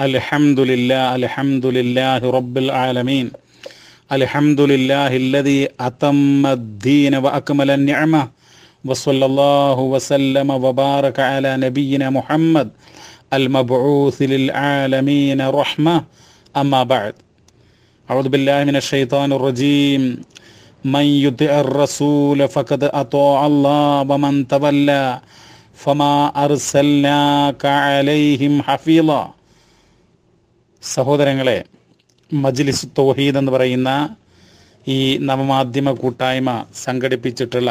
الحمد لله الحمد لله رب العالمين الحمد لله الذي أتم الدين وأكمل النعمة وصلى الله وسلم وبارك على نبينا محمد المبعوث للعالمين رحمة أما بعد أعوذ بالله من الشيطان الرجيم من يطع الرسول فقد أطاع الله ومن تولى فما أرسلناك عليهم حفيظا സഹോദരങ്ങളെ മജ്ലിസ് തോഹീദ് എന്ന് പറയുന്ന ഈ നവമാധ്യമ കൂട്ടായ്മ സംഘടിപ്പിച്ചിട്ടുള്ള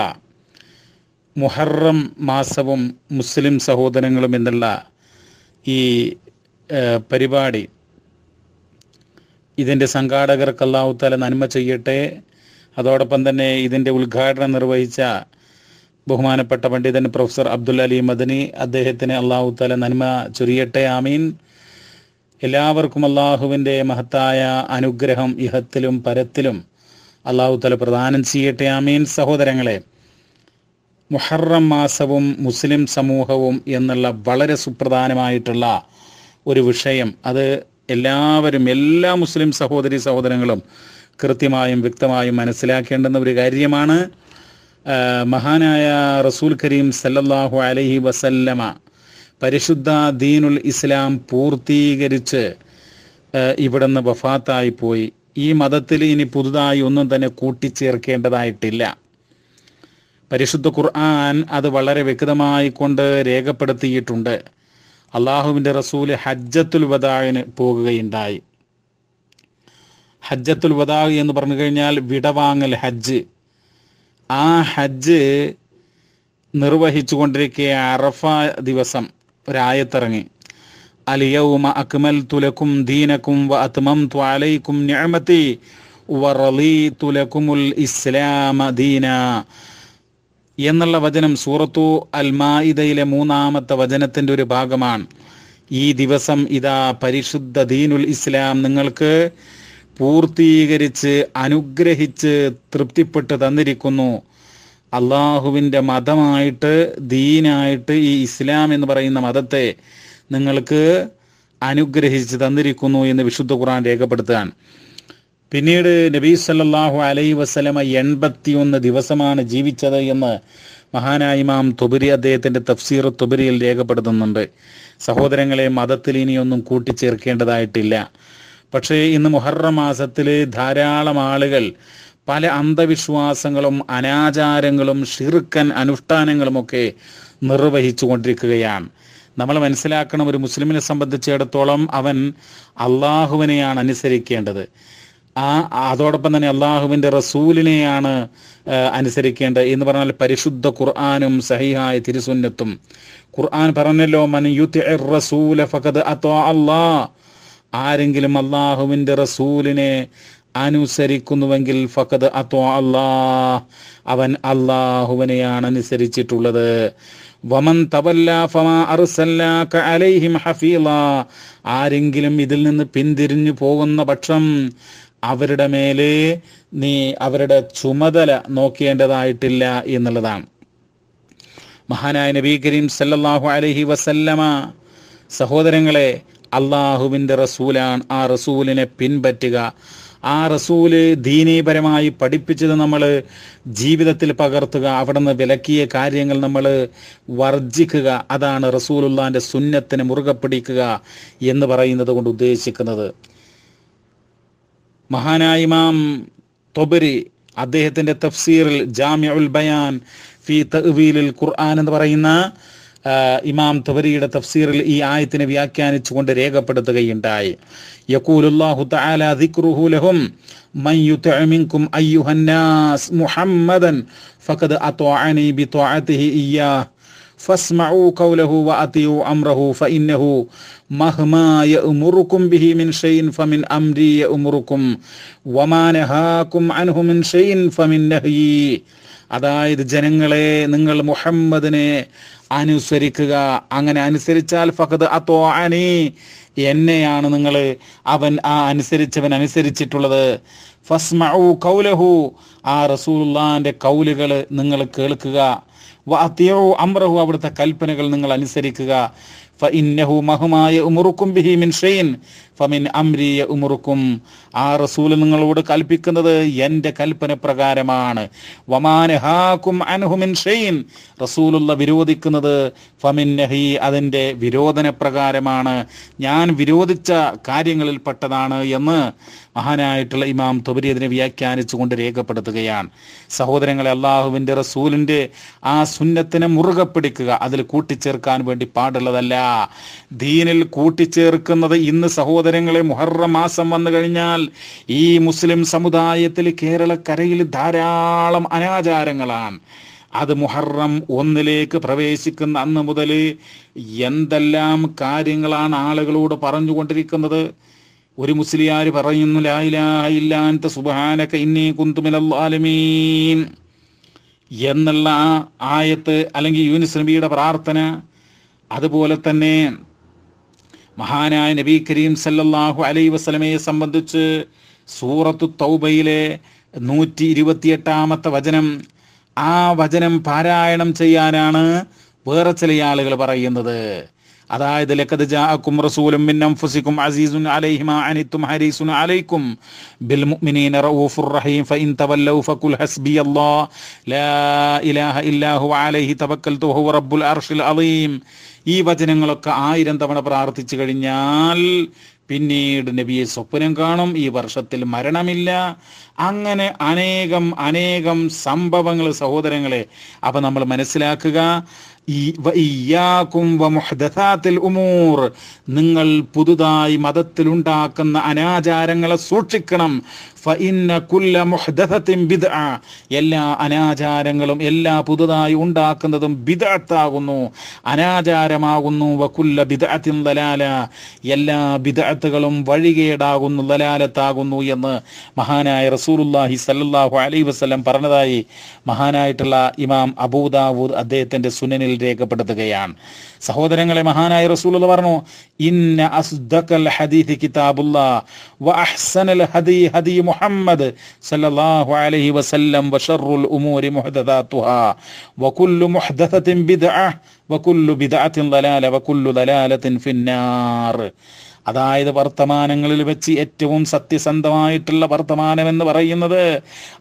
മുഹറം മാസവും മുസ്ലിം സഹോദരങ്ങളും എന്നുള്ള ഈ പരിപാടി ഇതിൻ്റെ സംഘാടകർക്ക് അള്ളാഹുത്താല നന്മ ചെയ്യട്ടെ അതോടൊപ്പം തന്നെ ഇതിൻ്റെ ഉദ്ഘാടനം നിർവഹിച്ച ബഹുമാനപ്പെട്ട പണ്ഡിതൻ പ്രൊഫസർ അബ്ദുൽ അലി മദനി അദ്ദേഹത്തിന് അള്ളാഹുത്താല നന്മ ചൊരിയട്ടെ ആമീൻ എല്ലാവർക്കും അള്ളാഹുവിൻ്റെ മഹത്തായ അനുഗ്രഹം ഇഹത്തിലും പരത്തിലും അള്ളാഹു തല പ്രദാനം ചെയ്യട്ടെ ആമീൻ സഹോദരങ്ങളെ മുഹറം മാസവും മുസ്ലിം സമൂഹവും എന്നുള്ള വളരെ സുപ്രധാനമായിട്ടുള്ള ഒരു വിഷയം അത് എല്ലാവരും എല്ലാ മുസ്ലിം സഹോദരി സഹോദരങ്ങളും കൃത്യമായും വ്യക്തമായും മനസ്സിലാക്കേണ്ടുന്ന ഒരു കാര്യമാണ് മഹാനായ റസൂൽ കരീം സല്ലല്ലാഹു അലഹി വസല്ലമ പരിശുദ്ധ ദീനുൽ ഇസ്ലാം പൂർത്തീകരിച്ച് ഇവിടുന്ന് വഫാത്തായി പോയി ഈ മതത്തിൽ ഇനി പുതുതായി ഒന്നും തന്നെ കൂട്ടിച്ചേർക്കേണ്ടതായിട്ടില്ല പരിശുദ്ധ ഖുർആൻ അത് വളരെ വ്യക്തമായി കൊണ്ട് രേഖപ്പെടുത്തിയിട്ടുണ്ട് അള്ളാഹുവിൻ്റെ റസൂല് ഹജ്ജത്തുൽ വദാവിന് പോകുകയുണ്ടായി ഹജ്ജത്തുൽ വദാ എന്ന് പറഞ്ഞു കഴിഞ്ഞാൽ വിടവാങ്ങൽ ഹജ്ജ് ആ ഹജ്ജ് നിർവഹിച്ചു കൊണ്ടിരിക്കുക അറഫ ദിവസം ഒരായത്തിറങ്ങി അലിയൗമ അക്മൽ തുലക്കും ദീനക്കും വ അത്മം ത്വാലൈക്കും ഞാമത്തി തുലക്കുമുൽ ഇസ്ലാമ ദീന എന്നുള്ള വചനം സൂറത്തു അൽ മൂന്നാമത്തെ വചനത്തിൻ്റെ ഒരു ഭാഗമാണ് ഈ ദിവസം ഇതാ പരിശുദ്ധ ദീനുൽ ഇസ്ലാം നിങ്ങൾക്ക് പൂർത്തീകരിച്ച് അനുഗ്രഹിച്ച് തൃപ്തിപ്പെട്ട് തന്നിരിക്കുന്നു അള്ളാഹുവിൻ്റെ മതമായിട്ട് ദീനായിട്ട് ഈ ഇസ്ലാം എന്ന് പറയുന്ന മതത്തെ നിങ്ങൾക്ക് അനുഗ്രഹിച്ച് തന്നിരിക്കുന്നു എന്ന് വിശുദ്ധ ഖുർആൻ രേഖപ്പെടുത്തുകയാണ് പിന്നീട് നബീ സല്ലാഹു അലൈ വസ്ലമ എൺപത്തിയൊന്ന് ദിവസമാണ് ജീവിച്ചത് എന്ന് മഹാനായ ഇമാം തുബരി അദ്ദേഹത്തിൻ്റെ തഫ്സീർ തുബരിയിൽ രേഖപ്പെടുത്തുന്നുണ്ട് സഹോദരങ്ങളെ മതത്തിൽ ഇനിയൊന്നും കൂട്ടിച്ചേർക്കേണ്ടതായിട്ടില്ല പക്ഷേ ഇന്ന് മുഹറ മാസത്തിൽ ധാരാളം ആളുകൾ പല അന്ധവിശ്വാസങ്ങളും അനാചാരങ്ങളും ഷിർക്കൻ അനുഷ്ഠാനങ്ങളുമൊക്കെ നിർവഹിച്ചു കൊണ്ടിരിക്കുകയാണ് നമ്മൾ മനസ്സിലാക്കണം ഒരു മുസ്ലിമിനെ സംബന്ധിച്ചിടത്തോളം അവൻ അള്ളാഹുവിനെയാണ് അനുസരിക്കേണ്ടത് ആ അതോടൊപ്പം തന്നെ അള്ളാഹുവിൻ്റെ റസൂലിനെയാണ് അനുസരിക്കേണ്ടത് എന്ന് പറഞ്ഞാൽ പരിശുദ്ധ ഖുർആാനും സഹിഹായ തിരുസുന്നത്തും ഖുർആൻ പറഞ്ഞല്ലോ മൻ റസൂല ഫഖദ് അള്ളാഹ് ആരെങ്കിലും അള്ളാഹുവിൻ്റെ റസൂലിനെ അനുസരിക്കുന്നുവെങ്കിൽ ഫഖദ് അതോ അള്ളാ അവൻ അള്ളാഹുവിനെയാണ് അനുസരിച്ചിട്ടുള്ളത് വമൻ അലൈഹിം ഹഫീല ആരെങ്കിലും ഇതിൽ നിന്ന് പിന്തിരിഞ്ഞു പോകുന്ന പക്ഷം അവരുടെ മേലെ നീ അവരുടെ ചുമതല നോക്കേണ്ടതായിട്ടില്ല എന്നുള്ളതാണ് മഹാനായ നബി കരീം സല്ലാഹു അലഹി വസല്ലമ സഹോദരങ്ങളെ അള്ളാഹുവിൻ്റെ റസൂലാണ് ആ റസൂലിനെ പിൻപറ്റുക ആ റസൂല് ദീനീപരമായി പഠിപ്പിച്ചത് നമ്മൾ ജീവിതത്തിൽ പകർത്തുക അവിടെ നിന്ന് വിലക്കിയ കാര്യങ്ങൾ നമ്മൾ വർജിക്കുക അതാണ് റസൂലുള്ളാൻ്റെ സുന്നത്തിനെ മുറുകെ പിടിക്കുക എന്ന് പറയുന്നത് കൊണ്ട് ഉദ്ദേശിക്കുന്നത് മഹാനായ ഇമാം തൊബരി അദ്ദേഹത്തിൻ്റെ തഫ്സീറിൽ ജാമ്യ ഉൽ ബയാൻ ഫി തഹ്വീലിൽ ഖുർആൻ എന്ന് പറയുന്ന ഇമാം തബരിയുടെ തഫ്സീറിൽ ഈ ആയത്തിനെ വ്യാഖ്യാനിച്ചുകൊണ്ട് രേഖപ്പെടുത്തുകയുണ്ടായി യക്കൂലുല്ലാഹു തആല ദിക്റുഹു ലഹും മൻ യുതഇ മിൻകും അയ്യുഹൻ മുഹമ്മദൻ ഫഖദ് അത്വഅനി ബിത്വഅതിഹി ഇയ്യാ ഫസ്മഊ ഖൗലഹു വഅതിഉ അംറഹു ഫഇന്നഹു മഹ്മാ യഅ്മുറുകും ബിഹി മിൻ ഷൈഇൻ ഫമിൻ അംരി യഅ്മുറുകും വമാ നഹാകും അൻഹു മിൻ ഷൈഇൻ ഫമിൻ നഹ്യി അതായത് ജനങ്ങളെ നിങ്ങൾ മുഹമ്മദിനെ അനുസരിക്കുക അങ്ങനെ അനുസരിച്ചാൽ ഫഖദ് അതോഅനി എന്നെയാണ് നിങ്ങൾ അവൻ ആ അനുസരിച്ചവൻ അനുസരിച്ചിട്ടുള്ളത് ഫസ്മഊ കൗലഹു ആ റസൂലുള്ളാന്റെ കൗലുകൾ നിങ്ങൾ കേൾക്കുക അമ്രഹു അവിടുത്തെ കൽപ്പനകൾ നിങ്ങൾ അനുസരിക്കുക ഫഇന്നഹു ബിഹി മിൻ ഫമിൻ ആ റസൂൽ നിങ്ങളോട് കൽപ്പിക്കുന്നത് എന്റെ കൽപ്പന പ്രകാരമാണ് അൻഹു മിൻ റസൂലുള്ള വിരോധിക്കുന്നത് ഫമിൻ വിരോധന പ്രകാരമാണ് ഞാൻ വിരോധിച്ച കാര്യങ്ങളിൽപ്പെട്ടതാണ് എന്ന് മഹാനായിട്ടുള്ള ഇമാം തൊബരി അതിനെ വ്യാഖ്യാനിച്ചുകൊണ്ട് രേഖപ്പെടുത്തുകയാണ് സഹോദരങ്ങളെ അള്ളാഹുവിന്റെ റസൂലിൻ്റെ ആ ആ സുന്നത്തിനെ മുറുകെ പിടിക്കുക അതിൽ കൂട്ടിച്ചേർക്കാൻ വേണ്ടി പാടുള്ളതല്ല ദീനിൽ കൂട്ടിച്ചേർക്കുന്നത് ഇന്ന് സഹോദരങ്ങളെ മുഹറ മാസം വന്നു കഴിഞ്ഞാൽ ഈ മുസ്ലിം സമുദായത്തിൽ കേരളക്കരയിൽ ധാരാളം അനാചാരങ്ങളാണ് അത് മുഹറം ഒന്നിലേക്ക് പ്രവേശിക്കുന്ന അന്ന് മുതൽ എന്തെല്ലാം കാര്യങ്ങളാണ് ആളുകളോട് പറഞ്ഞുകൊണ്ടിരിക്കുന്നത് ഒരു മുസ്ലിയാർ പറയുന്നു ലായിലാ സുബാനൊക്കെ ഇന്നേ കുന്തുമിലാലമീൻ ആലമീൻ എന്നുള്ള ആയത്ത് അല്ലെങ്കിൽ യൂനിസ് നബിയുടെ പ്രാർത്ഥന അതുപോലെ തന്നെ മഹാനായ നബി കരീം സല്ലല്ലാഹു അലൈ വസ്ലമയെ സംബന്ധിച്ച് സൂറത്തു തൗബയിലെ നൂറ്റി ഇരുപത്തിയെട്ടാമത്തെ വചനം ആ വചനം പാരായണം ചെയ്യാനാണ് വേറെ ചില ആളുകൾ പറയുന്നത് അതായത് ലക്കത് ജാഅക്കും റസൂലും മിൻ അൻഫുസികും അസീസുൻ അലൈഹിമ അനിത്തും ഹരീസുൻ അലൈക്കും ബിൽ മുഅ്മിനീന റഊഫുർ റഹീം ഫഇൻ തവല്ലൗ ഫഖുൽ ഹസ്ബിയല്ലാഹ് ലാ ഇലാഹ ഇല്ലാ ഹുവ അലൈഹി തവക്കൽതു വഹുവ റബ്ബുൽ അർഷിൽ അളീം ഈ വചനങ്ങളൊക്കെ ആയിരം തവണ പ്രാർത്ഥിച്ചു കഴിഞ്ഞാൽ പിന്നീട് നബിയെ സ്വപ്നം കാണും ഈ വർഷത്തിൽ മരണമില്ല അങ്ങനെ അനേകം അനേകം സംഭവങ്ങൾ സഹോദരങ്ങളെ അപ്പൊ നമ്മൾ മനസ്സിലാക്കുക ഇയാക്കും ഉമൂർ നിങ്ങൾ പുതുതായി മതത്തിലുണ്ടാക്കുന്ന അനാചാരങ്ങളെ സൂക്ഷിക്കണം എല്ലാ അനാചാരങ്ങളും എല്ലാ പുതുതായി ഉണ്ടാക്കുന്നതും ബിദഅത്താകുന്നു അനാചാരമാകുന്നു വകുല്ല ബിദഅത്തിൻ ദലാല എല്ലാ ബിദഅത്തുകളും വഴികേടാകുന്നു ദലാലത്താകുന്നു എന്ന് മഹാനായ റസൂലുള്ളാഹി സ്വല്ലല്ലാഹു അലൈഹി വസല്ലം പറഞ്ഞതായി മഹാനായിട്ടുള്ള ഇമാം അബൂദാവൂദ് അദ്ദേഹത്തിന്റെ സുനനിൽ രേഖപ്പെടുത്തുകയാണ് സഹോദരങ്ങളെ മഹാനായ റസൂലുള്ള പറഞ്ഞു ഹദീസ് കിതാബുല്ലാ വ അഹ്സനൽ ഹദീ ഹദീ മുഹമ്മദ് സല്ലല്ലാഹു അലൈഹി വസല്ലം വ ശർറുൽ ഉമൂരി മുഹ്ദസാത്തുഹാ വ കുല്ലു മുഹ്ദസത്തിൻ ബിദ്അ വ കുല്ലു ബിദ്അത്തിൻ ദലാല വ കുല്ലു ദലാലത്തിൻ ഫിന്നാർ അതായത് വർത്തമാനങ്ങളിൽ വെച്ച് ഏറ്റവും സത്യസന്ധമായിട്ടുള്ള വർത്തമാനം എന്ന് പറയുന്നത്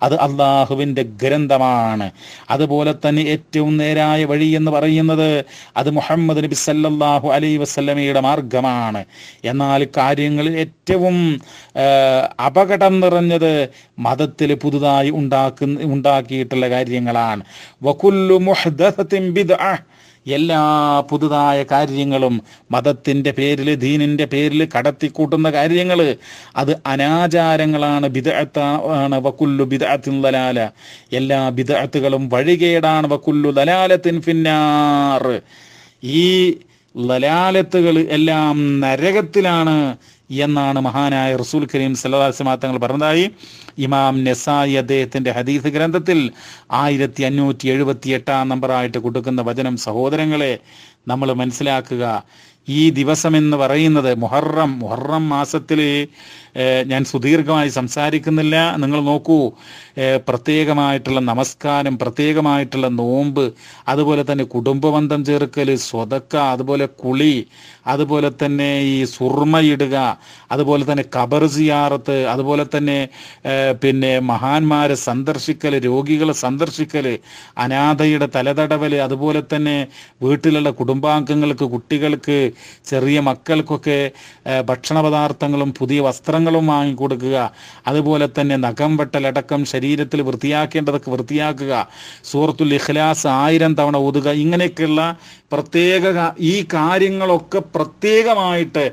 അത് അള്ളാഹുവിൻ്റെ ഗ്രന്ഥമാണ് അതുപോലെ തന്നെ ഏറ്റവും നേരായ വഴി എന്ന് പറയുന്നത് അത് മുഹമ്മദ് നബി സല്ലാഹു അലൈ വസ്ലമയുടെ മാർഗമാണ് എന്നാൽ കാര്യങ്ങളിൽ ഏറ്റവും അപകടം നിറഞ്ഞത് മതത്തിൽ പുതുതായി ഉണ്ടാക്കുന്ന ഉണ്ടാക്കിയിട്ടുള്ള കാര്യങ്ങളാണ് വകുല്ലു മുഹ്ദത്തിൻ ബിദ്അ എല്ലാ പുതുതായ കാര്യങ്ങളും മതത്തിൻ്റെ പേരിൽ ദീനിൻ്റെ പേരിൽ കടത്തിക്കൂട്ടുന്ന കാര്യങ്ങൾ അത് അനാചാരങ്ങളാണ് ബിദഅത്താണ് വക്കുല്ലു ബിദഅത്തിൻ ദലാല എല്ലാ ബിദഅത്തുകളും വഴികേടാണ് വക്കുല്ലു ദലാലത്തിൻ ഫിന്നാർ ഈ ലലാലത്തുകൾ എല്ലാം നരകത്തിലാണ് എന്നാണ് മഹാനായ റസൂൽ കരീം സല്ലാസ്മാ തങ്ങൾ പറഞ്ഞതായി ഇമാം നെസായി അദ്ദേഹത്തിൻ്റെ ഹദീസ് ഗ്രന്ഥത്തിൽ ആയിരത്തി അഞ്ഞൂറ്റി എഴുപത്തി എട്ടാം നമ്പറായിട്ട് കൊടുക്കുന്ന വചനം സഹോദരങ്ങളെ നമ്മൾ മനസ്സിലാക്കുക ഈ ദിവസം എന്ന് പറയുന്നത് മുഹറം മുഹറം മാസത്തിൽ ഞാൻ സുദീർഘമായി സംസാരിക്കുന്നില്ല നിങ്ങൾ നോക്കൂ പ്രത്യേകമായിട്ടുള്ള നമസ്കാരം പ്രത്യേകമായിട്ടുള്ള നോമ്പ് അതുപോലെ തന്നെ കുടുംബബന്ധം ചേർക്കൽ സ്വതക്ക അതുപോലെ കുളി അതുപോലെ തന്നെ ഈ ഇടുക അതുപോലെ തന്നെ കബർ സിയാറത്ത് അതുപോലെ തന്നെ പിന്നെ മഹാന്മാരെ സന്ദർശിക്കൽ രോഗികളെ സന്ദർശിക്കൽ അനാഥയുടെ തലതടവൽ അതുപോലെ തന്നെ വീട്ടിലുള്ള കുടുംബാംഗങ്ങൾക്ക് കുട്ടികൾക്ക് ചെറിയ മക്കൾക്കൊക്കെ ഭക്ഷണ പദാർത്ഥങ്ങളും പുതിയ വസ്ത്രങ്ങളും വാങ്ങിക്കൊടുക്കുക അതുപോലെ തന്നെ നഖം വെട്ടലടക്കം ശരീരത്തിൽ വൃത്തിയാക്കേണ്ടതൊക്കെ വൃത്തിയാക്കുക സൂറത്തുൽ ഇഖ്ലാസ് ആയിരം തവണ ഓതുക ഇങ്ങനെയൊക്കെയുള്ള പ്രത്യേക ഈ കാര്യങ്ങളൊക്കെ പ്രത്യേകമായിട്ട്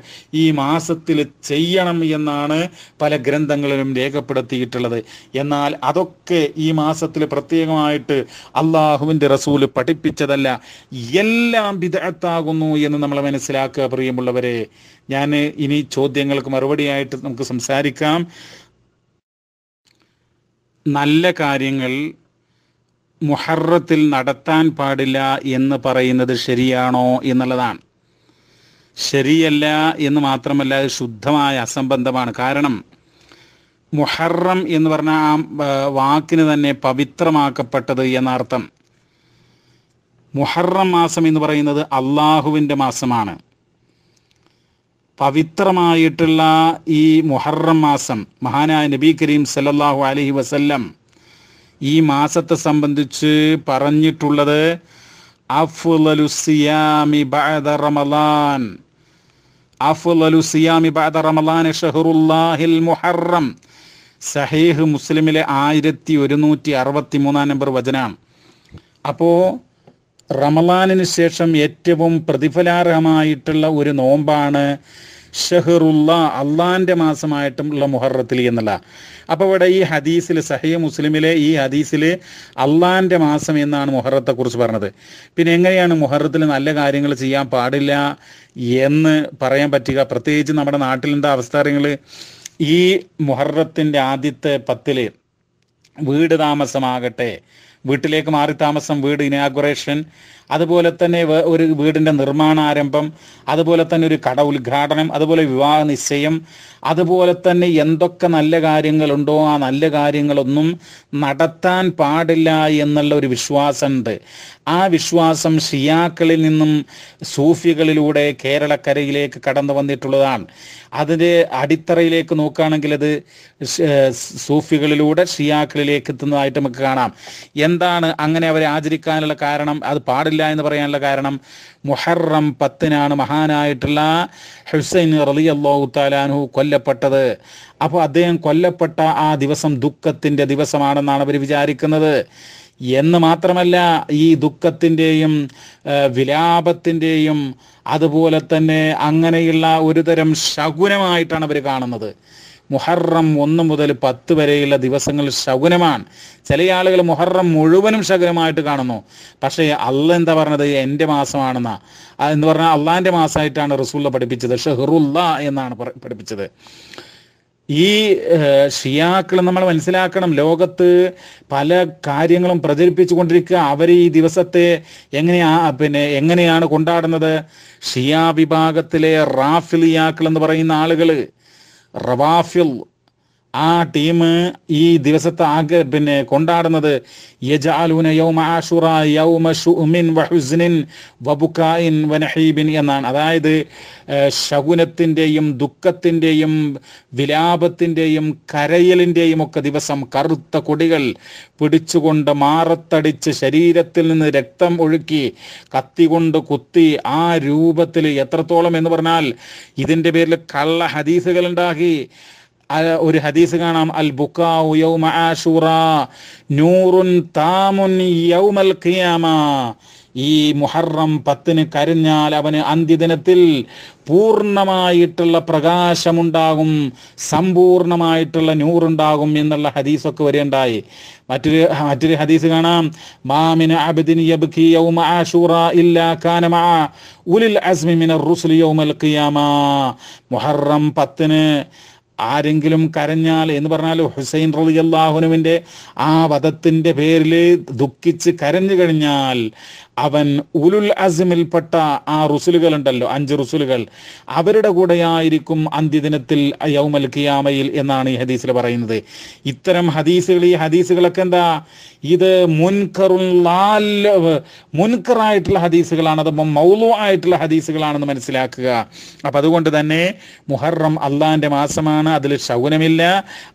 ഈ മാസത്തിൽ ചെയ്യണം എന്നാണ് പല ഗ്രന്ഥങ്ങളിലും രേഖപ്പെടുത്തിയിട്ടുള്ളത് എന്നാൽ അതൊക്കെ ഈ മാസത്തിൽ പ്രത്യേകമായിട്ട് അള്ളാഹുവിൻ്റെ റസൂൽ പഠിപ്പിച്ചതല്ല എല്ലാം വിദഗ്ധാകുന്നു എന്ന് നമ്മൾ മനസ്സിലാക്കി മനസ്സിലാക്കുക പ്രിയമുള്ളവരെ ഞാൻ ഇനി ചോദ്യങ്ങൾക്ക് മറുപടിയായിട്ട് നമുക്ക് സംസാരിക്കാം നല്ല കാര്യങ്ങൾ മുഹറത്തിൽ നടത്താൻ പാടില്ല എന്ന് പറയുന്നത് ശരിയാണോ എന്നുള്ളതാണ് ശരിയല്ല എന്ന് മാത്രമല്ല അത് ശുദ്ധമായ അസംബന്ധമാണ് കാരണം മുഹറം എന്ന് പറഞ്ഞ ആ വാക്കിന് തന്നെ പവിത്രമാക്കപ്പെട്ടത് എന്നർത്ഥം മുഹറം മാസം എന്ന് പറയുന്നത് അള്ളാഹുവിൻ്റെ മാസമാണ് പവിത്രമായിട്ടുള്ള ഈ മുഹറം മാസം മഹാനായ നബി കരീം സല്ലാഹു അലഹി വസല്ലം ഈ മാസത്തെ സംബന്ധിച്ച് പറഞ്ഞിട്ടുള്ളത് അഫ്ലുസിയാമി ബഅദ ബഅദ മുഹറം സഹീഹ് മുസ്ലിമിലെ ആയിരത്തി ഒരുന്നൂറ്റി അറുപത്തി മൂന്നാം നമ്പർ വചനാണ് അപ്പോൾ റമലാനിന് ശേഷം ഏറ്റവും പ്രതിഫലാർഹമായിട്ടുള്ള ഒരു നോമ്പാണ് ഷെഹറുല്ല അള്ളാൻ്റെ മാസമായിട്ടുള്ള മുഹറത്തിൽ എന്നുള്ള അപ്പോൾ ഇവിടെ ഈ ഹദീസിൽ സഹയ മുസ്ലിമിലെ ഈ ഹദീസിൽ അള്ളാൻ്റെ മാസം എന്നാണ് മുഹറത്തെക്കുറിച്ച് പറഞ്ഞത് പിന്നെ എങ്ങനെയാണ് മുഹറത്തിൽ നല്ല കാര്യങ്ങൾ ചെയ്യാൻ പാടില്ല എന്ന് പറയാൻ പറ്റുക പ്രത്യേകിച്ച് നമ്മുടെ നാട്ടിലെന്താ അവസ്ഥ അറിയങ്ങൾ ഈ മുഹറത്തിൻ്റെ ആദ്യത്തെ പത്തിൽ വീട് താമസമാകട്ടെ വീട്ടിലേക്ക് മാറി താമസം വീട് ഇനാഗുറേഷൻ അതുപോലെ തന്നെ ഒരു വീടിൻ്റെ നിർമ്മാണാരംഭം അതുപോലെ തന്നെ ഒരു കട ഉദ്ഘാടനം അതുപോലെ വിവാഹ നിശ്ചയം അതുപോലെ തന്നെ എന്തൊക്കെ നല്ല കാര്യങ്ങളുണ്ടോ ആ നല്ല കാര്യങ്ങളൊന്നും നടത്താൻ പാടില്ല എന്നുള്ള ഒരു വിശ്വാസമുണ്ട് ആ വിശ്വാസം ഷിയാക്കളിൽ നിന്നും സൂഫികളിലൂടെ കേരളക്കരയിലേക്ക് കടന്നു വന്നിട്ടുള്ളതാണ് അതിൻ്റെ അടിത്തറയിലേക്ക് നോക്കുകയാണെങ്കിൽ അത് സൂഫികളിലൂടെ ഷിയാക്കളിലേക്ക് എത്തുന്നതായിട്ട് നമുക്ക് കാണാം എന്താണ് അങ്ങനെ അവരെ ആചരിക്കാനുള്ള കാരണം അത് പാടില്ല പറ്റില്ല എന്ന് പറയാനുള്ള കാരണം മുഹറം പത്തിനാണ് മഹാനായിട്ടുള്ള ഹുസൈൻ റലി അള്ളാഹു താലാനു കൊല്ലപ്പെട്ടത് അപ്പോൾ അദ്ദേഹം കൊല്ലപ്പെട്ട ആ ദിവസം ദുഃഖത്തിൻ്റെ ദിവസമാണെന്നാണ് അവർ വിചാരിക്കുന്നത് എന്ന് മാത്രമല്ല ഈ ദുഃഖത്തിൻ്റെയും വിലാപത്തിൻ്റെയും അതുപോലെ തന്നെ അങ്ങനെയുള്ള ഒരുതരം ശകുനമായിട്ടാണ് അവർ കാണുന്നത് മുഹറം ഒന്ന് മുതൽ പത്ത് വരെയുള്ള ദിവസങ്ങൾ ശകുനമാണ് ചില ആളുകൾ മുഹറം മുഴുവനും ശകുനമായിട്ട് കാണുന്നു പക്ഷേ അല്ല എന്താ പറഞ്ഞത് എൻ്റെ മാസമാണെന്നാ എന്ന് പറഞ്ഞാൽ അള്ളാൻ്റെ മാസമായിട്ടാണ് റസൂല പഠിപ്പിച്ചത് ഷെഹറുല്ല എന്നാണ് പഠിപ്പിച്ചത് ഈ ഷിയാക്കൾ നമ്മൾ മനസ്സിലാക്കണം ലോകത്ത് പല കാര്യങ്ങളും പ്രചരിപ്പിച്ചു കൊണ്ടിരിക്കുക അവർ ഈ ദിവസത്തെ എങ്ങനെയാ പിന്നെ എങ്ങനെയാണ് കൊണ്ടാടുന്നത് ഷിയ വിഭാഗത്തിലെ റാഫിലിയാക്കൾ എന്ന് പറയുന്ന ആളുകൾ الرمافل ആ ടീം ഈ ദിവസത്തെ ആകെ പിന്നെ കൊണ്ടാടുന്നത് യജാലൂന യൗമ ആഷുറ യൗമ എന്നാണ് അതായത് ശകുനത്തിൻ്റെയും ദുഃഖത്തിൻ്റെയും വിലാപത്തിൻ്റെയും കരയലിൻ്റെയും ഒക്കെ ദിവസം കറുത്ത കൊടികൾ പിടിച്ചുകൊണ്ട് മാറത്തടിച്ച് ശരീരത്തിൽ നിന്ന് രക്തം ഒഴുക്കി കത്തി കൊണ്ട് കുത്തി ആ രൂപത്തിൽ എത്രത്തോളം എന്ന് പറഞ്ഞാൽ ഇതിൻ്റെ പേരിൽ കള്ള ഹദീസുകൾ ഉണ്ടാക്കി ഒരു ഹദീസ് കാണാം അൽ ബുക്കാഉ യൗമ ആഷൂറ നൂറുൻ താമുൻ യൗമൽ ഖിയാമ ഈ മുഹറം പത്തിന് കരഞ്ഞാൽ അവന് അന്ത്യദിനത്തിൽ പൂർണ്ണമായിട്ടുള്ള പ്രകാശമുണ്ടാകും സമ്പൂർണമായിട്ടുള്ള നൂറുണ്ടാകും എന്നുള്ള ഹദീസൊക്കെ വരെയുണ്ടായി മറ്റൊരു മറ്റൊരു ഹദീസ് കാണാം മാമിന അബിദിൻ യബ്കി യൗമ ആഷൂറ ഇല്ലാ കാന മഅ ഉലിൽ അസ്മി മിനർ റുസുലി യൗമൽ ഖിയാമ മുഹറം പത്തിന് ആരെങ്കിലും കരഞ്ഞാൽ എന്ന് പറഞ്ഞാൽ ഹുസൈൻ റലി അള്ളാഹുനുവിൻ്റെ ആ വധത്തിൻ്റെ പേരിൽ ദുഃഖിച്ച് കരഞ്ഞു കഴിഞ്ഞാൽ അവൻ ഉലുൽ അസിമിൽപ്പെട്ട ആ റുസുലുകൾ ഉണ്ടല്ലോ അഞ്ച് റുസുലുകൾ അവരുടെ കൂടെയായിരിക്കും അന്ത്യദിനത്തിൽ യൗമൽ ഖിയാമയിൽ എന്നാണ് ഈ ഹദീസിൽ പറയുന്നത് ഇത്തരം ഹദീസുകൾ ഈ ഹദീസുകളൊക്കെ എന്താ ഇത് മുൻകറായിട്ടുള്ള ഹദീസുകളാണ് അതപ്പം മൗലു ആയിട്ടുള്ള ഹദീസുകളാണെന്ന് മനസ്സിലാക്കുക അപ്പം അതുകൊണ്ട് തന്നെ മുഹറം അള്ളാൻ്റെ മാസമാണ് അതിൽ ശൗനമില്ല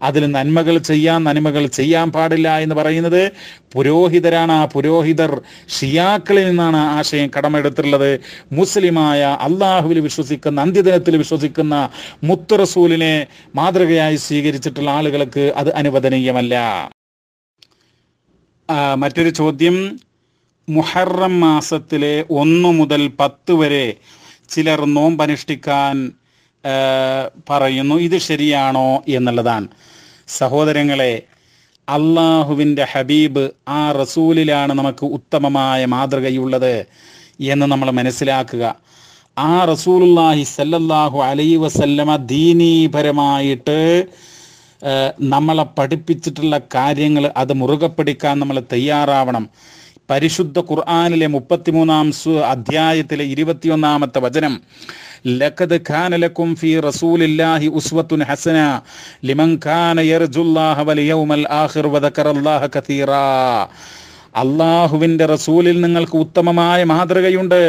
അതിൽ നന്മകൾ ചെയ്യാം നന്മകൾ ചെയ്യാൻ പാടില്ല എന്ന് പറയുന്നത് പുരോഹിതരാണ് ആ പുരോഹിതർ ഷിയാക്കളിൽ നിന്നാണ് ആശയം കടമെടുത്തിട്ടുള്ളത് മുസ്ലിമായ അള്ളാഹുവിൽ വിശ്വസിക്കുന്ന അന്ത്യദിനത്തിൽ വിശ്വസിക്കുന്ന മുത്തറസൂലിനെ മാതൃകയായി സ്വീകരിച്ചിട്ടുള്ള ആളുകൾക്ക് അത് അനുവദനീയമല്ല മറ്റൊരു ചോദ്യം മുഹറം മാസത്തിലെ ഒന്നു മുതൽ പത്ത് വരെ ചിലർ നോമ്പനുഷ്ഠിക്കാൻ പറയുന്നു ഇത് ശരിയാണോ എന്നുള്ളതാണ് സഹോദരങ്ങളെ അള്ളാഹുവിൻ്റെ ഹബീബ് ആ റസൂലിലാണ് നമുക്ക് ഉത്തമമായ മാതൃകയുള്ളത് എന്ന് നമ്മൾ മനസ്സിലാക്കുക ആ റസൂലുല്ലാഹി സല്ലല്ലാഹു അലൈ വസല്ലമ ദീനീപരമായിട്ട് നമ്മളെ പഠിപ്പിച്ചിട്ടുള്ള കാര്യങ്ങൾ അത് മുറുകെ പിടിക്കാൻ നമ്മൾ തയ്യാറാവണം പരിശുദ്ധ ഖുർആാനിലെ മുപ്പത്തിമൂന്നാം അധ്യായത്തിലെ ഇരുപത്തിയൊന്നാമത്തെ വചനം ലഖദ് ഖാന ലക്കും ഫീ റസൂലില്ലാഹി ഉസ്വത്തുൻ ഹസന ലിമൻ ഖാന യർജുല്ലാഹ വൽ യൗമൽ ആഖിർ വ ദക്കറല്ലാഹ കതീറാ അള്ളാഹുവിൻ്റെ റസൂലിൽ നിങ്ങൾക്ക് ഉത്തമമായ മാതൃകയുണ്ട്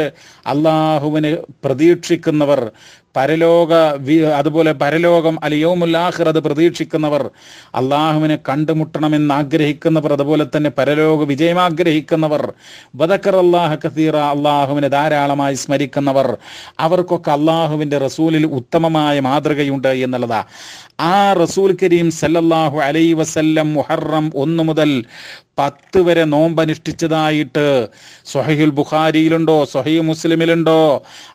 അള്ളാഹുവിനെ പ്രതീക്ഷിക്കുന്നവർ പരലോക അതുപോലെ പരലോകം അലിയോമുല്ലാഹിർ അത് പ്രതീക്ഷിക്കുന്നവർ അള്ളാഹുവിനെ കണ്ടുമുട്ടണമെന്ന് ആഗ്രഹിക്കുന്നവർ അതുപോലെ തന്നെ പരലോക വിജയം ആഗ്രഹിക്കുന്നവർ ബദക്കർ അള്ളാഹ കസീറ അള്ളാഹുവിനെ ധാരാളമായി സ്മരിക്കുന്നവർ അവർക്കൊക്കെ അള്ളാഹുവിൻ്റെ റസൂലിൽ ഉത്തമമായ മാതൃകയുണ്ട് എന്നുള്ളതാണ് ആ റസൂൽ കരീം സല്ലല്ലാഹു അലൈ വസല്ലം മുഹറം ഒന്ന് മുതൽ പത്ത് വരെ നോമ്പനുഷ്ഠിച്ചതായിട്ട് സൊഹീൽ ബുഖാരിയിലുണ്ടോ സൊഹീ മുസ്ലിമിലുണ്ടോ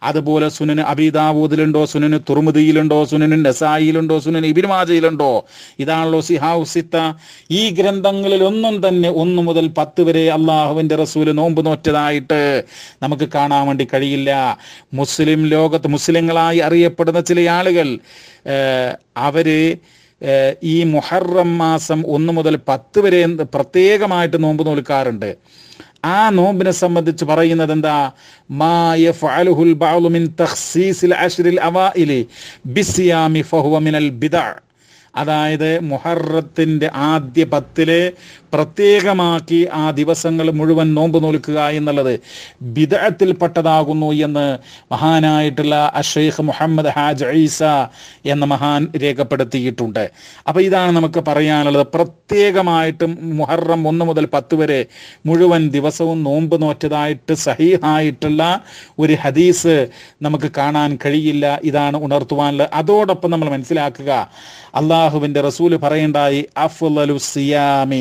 അതുപോലെ സുനന് അബിദാബൂദിലുണ്ടോ സുനന് തുർമുദിയിലുണ്ടോ സുനന് നസായിലുണ്ടോ സുനന് ഇബിനുമാജയിലുണ്ടോ ഇതാണല്ലോ സിഹാവുസിത്ത ഈ ഗ്രന്ഥങ്ങളിൽ ഒന്നും തന്നെ ഒന്നു മുതൽ പത്ത് വരെ അള്ളാഹുവിൻ്റെ റസൂൽ നോമ്പ് നോറ്റതായിട്ട് നമുക്ക് കാണാൻ വേണ്ടി കഴിയില്ല മുസ്ലിം ലോകത്ത് മുസ്ലിങ്ങളായി അറിയപ്പെടുന്ന ചില ആളുകൾ അവർ ഈ മുഹറം മാസം ഒന്ന് മുതൽ പത്ത് വരെ പ്രത്യേകമായിട്ട് നോമ്പ് നോൽക്കാറുണ്ട് ആ നോമ്പിനെ സംബന്ധിച്ച് പറയുന്നത് എന്താ മാ അതായത് മുഹറത്തിൻ്റെ ആദ്യ പത്തിലെ പ്രത്യേകമാക്കി ആ ദിവസങ്ങൾ മുഴുവൻ നോമ്പ് നോൽക്കുക എന്നുള്ളത് ബിദഴത്തിൽപ്പെട്ടതാകുന്നു എന്ന് മഹാനായിട്ടുള്ള അഷേഖ് മുഹമ്മദ് ഹാജ് ഈസ എന്ന മഹാൻ രേഖപ്പെടുത്തിയിട്ടുണ്ട് അപ്പോൾ ഇതാണ് നമുക്ക് പറയാനുള്ളത് പ്രത്യേകമായിട്ടും മുഹറം ഒന്ന് മുതൽ പത്ത് വരെ മുഴുവൻ ദിവസവും നോമ്പ് നോറ്റതായിട്ട് സഹീഹായിട്ടുള്ള ഒരു ഹദീസ് നമുക്ക് കാണാൻ കഴിയില്ല ഇതാണ് ഉണർത്തുവാനുള്ളത് അതോടൊപ്പം നമ്മൾ മനസ്സിലാക്കുക അള്ളാഹുവിന്റെ റസൂല് പറയണ്ടായി അഫ്ലു സിയാമി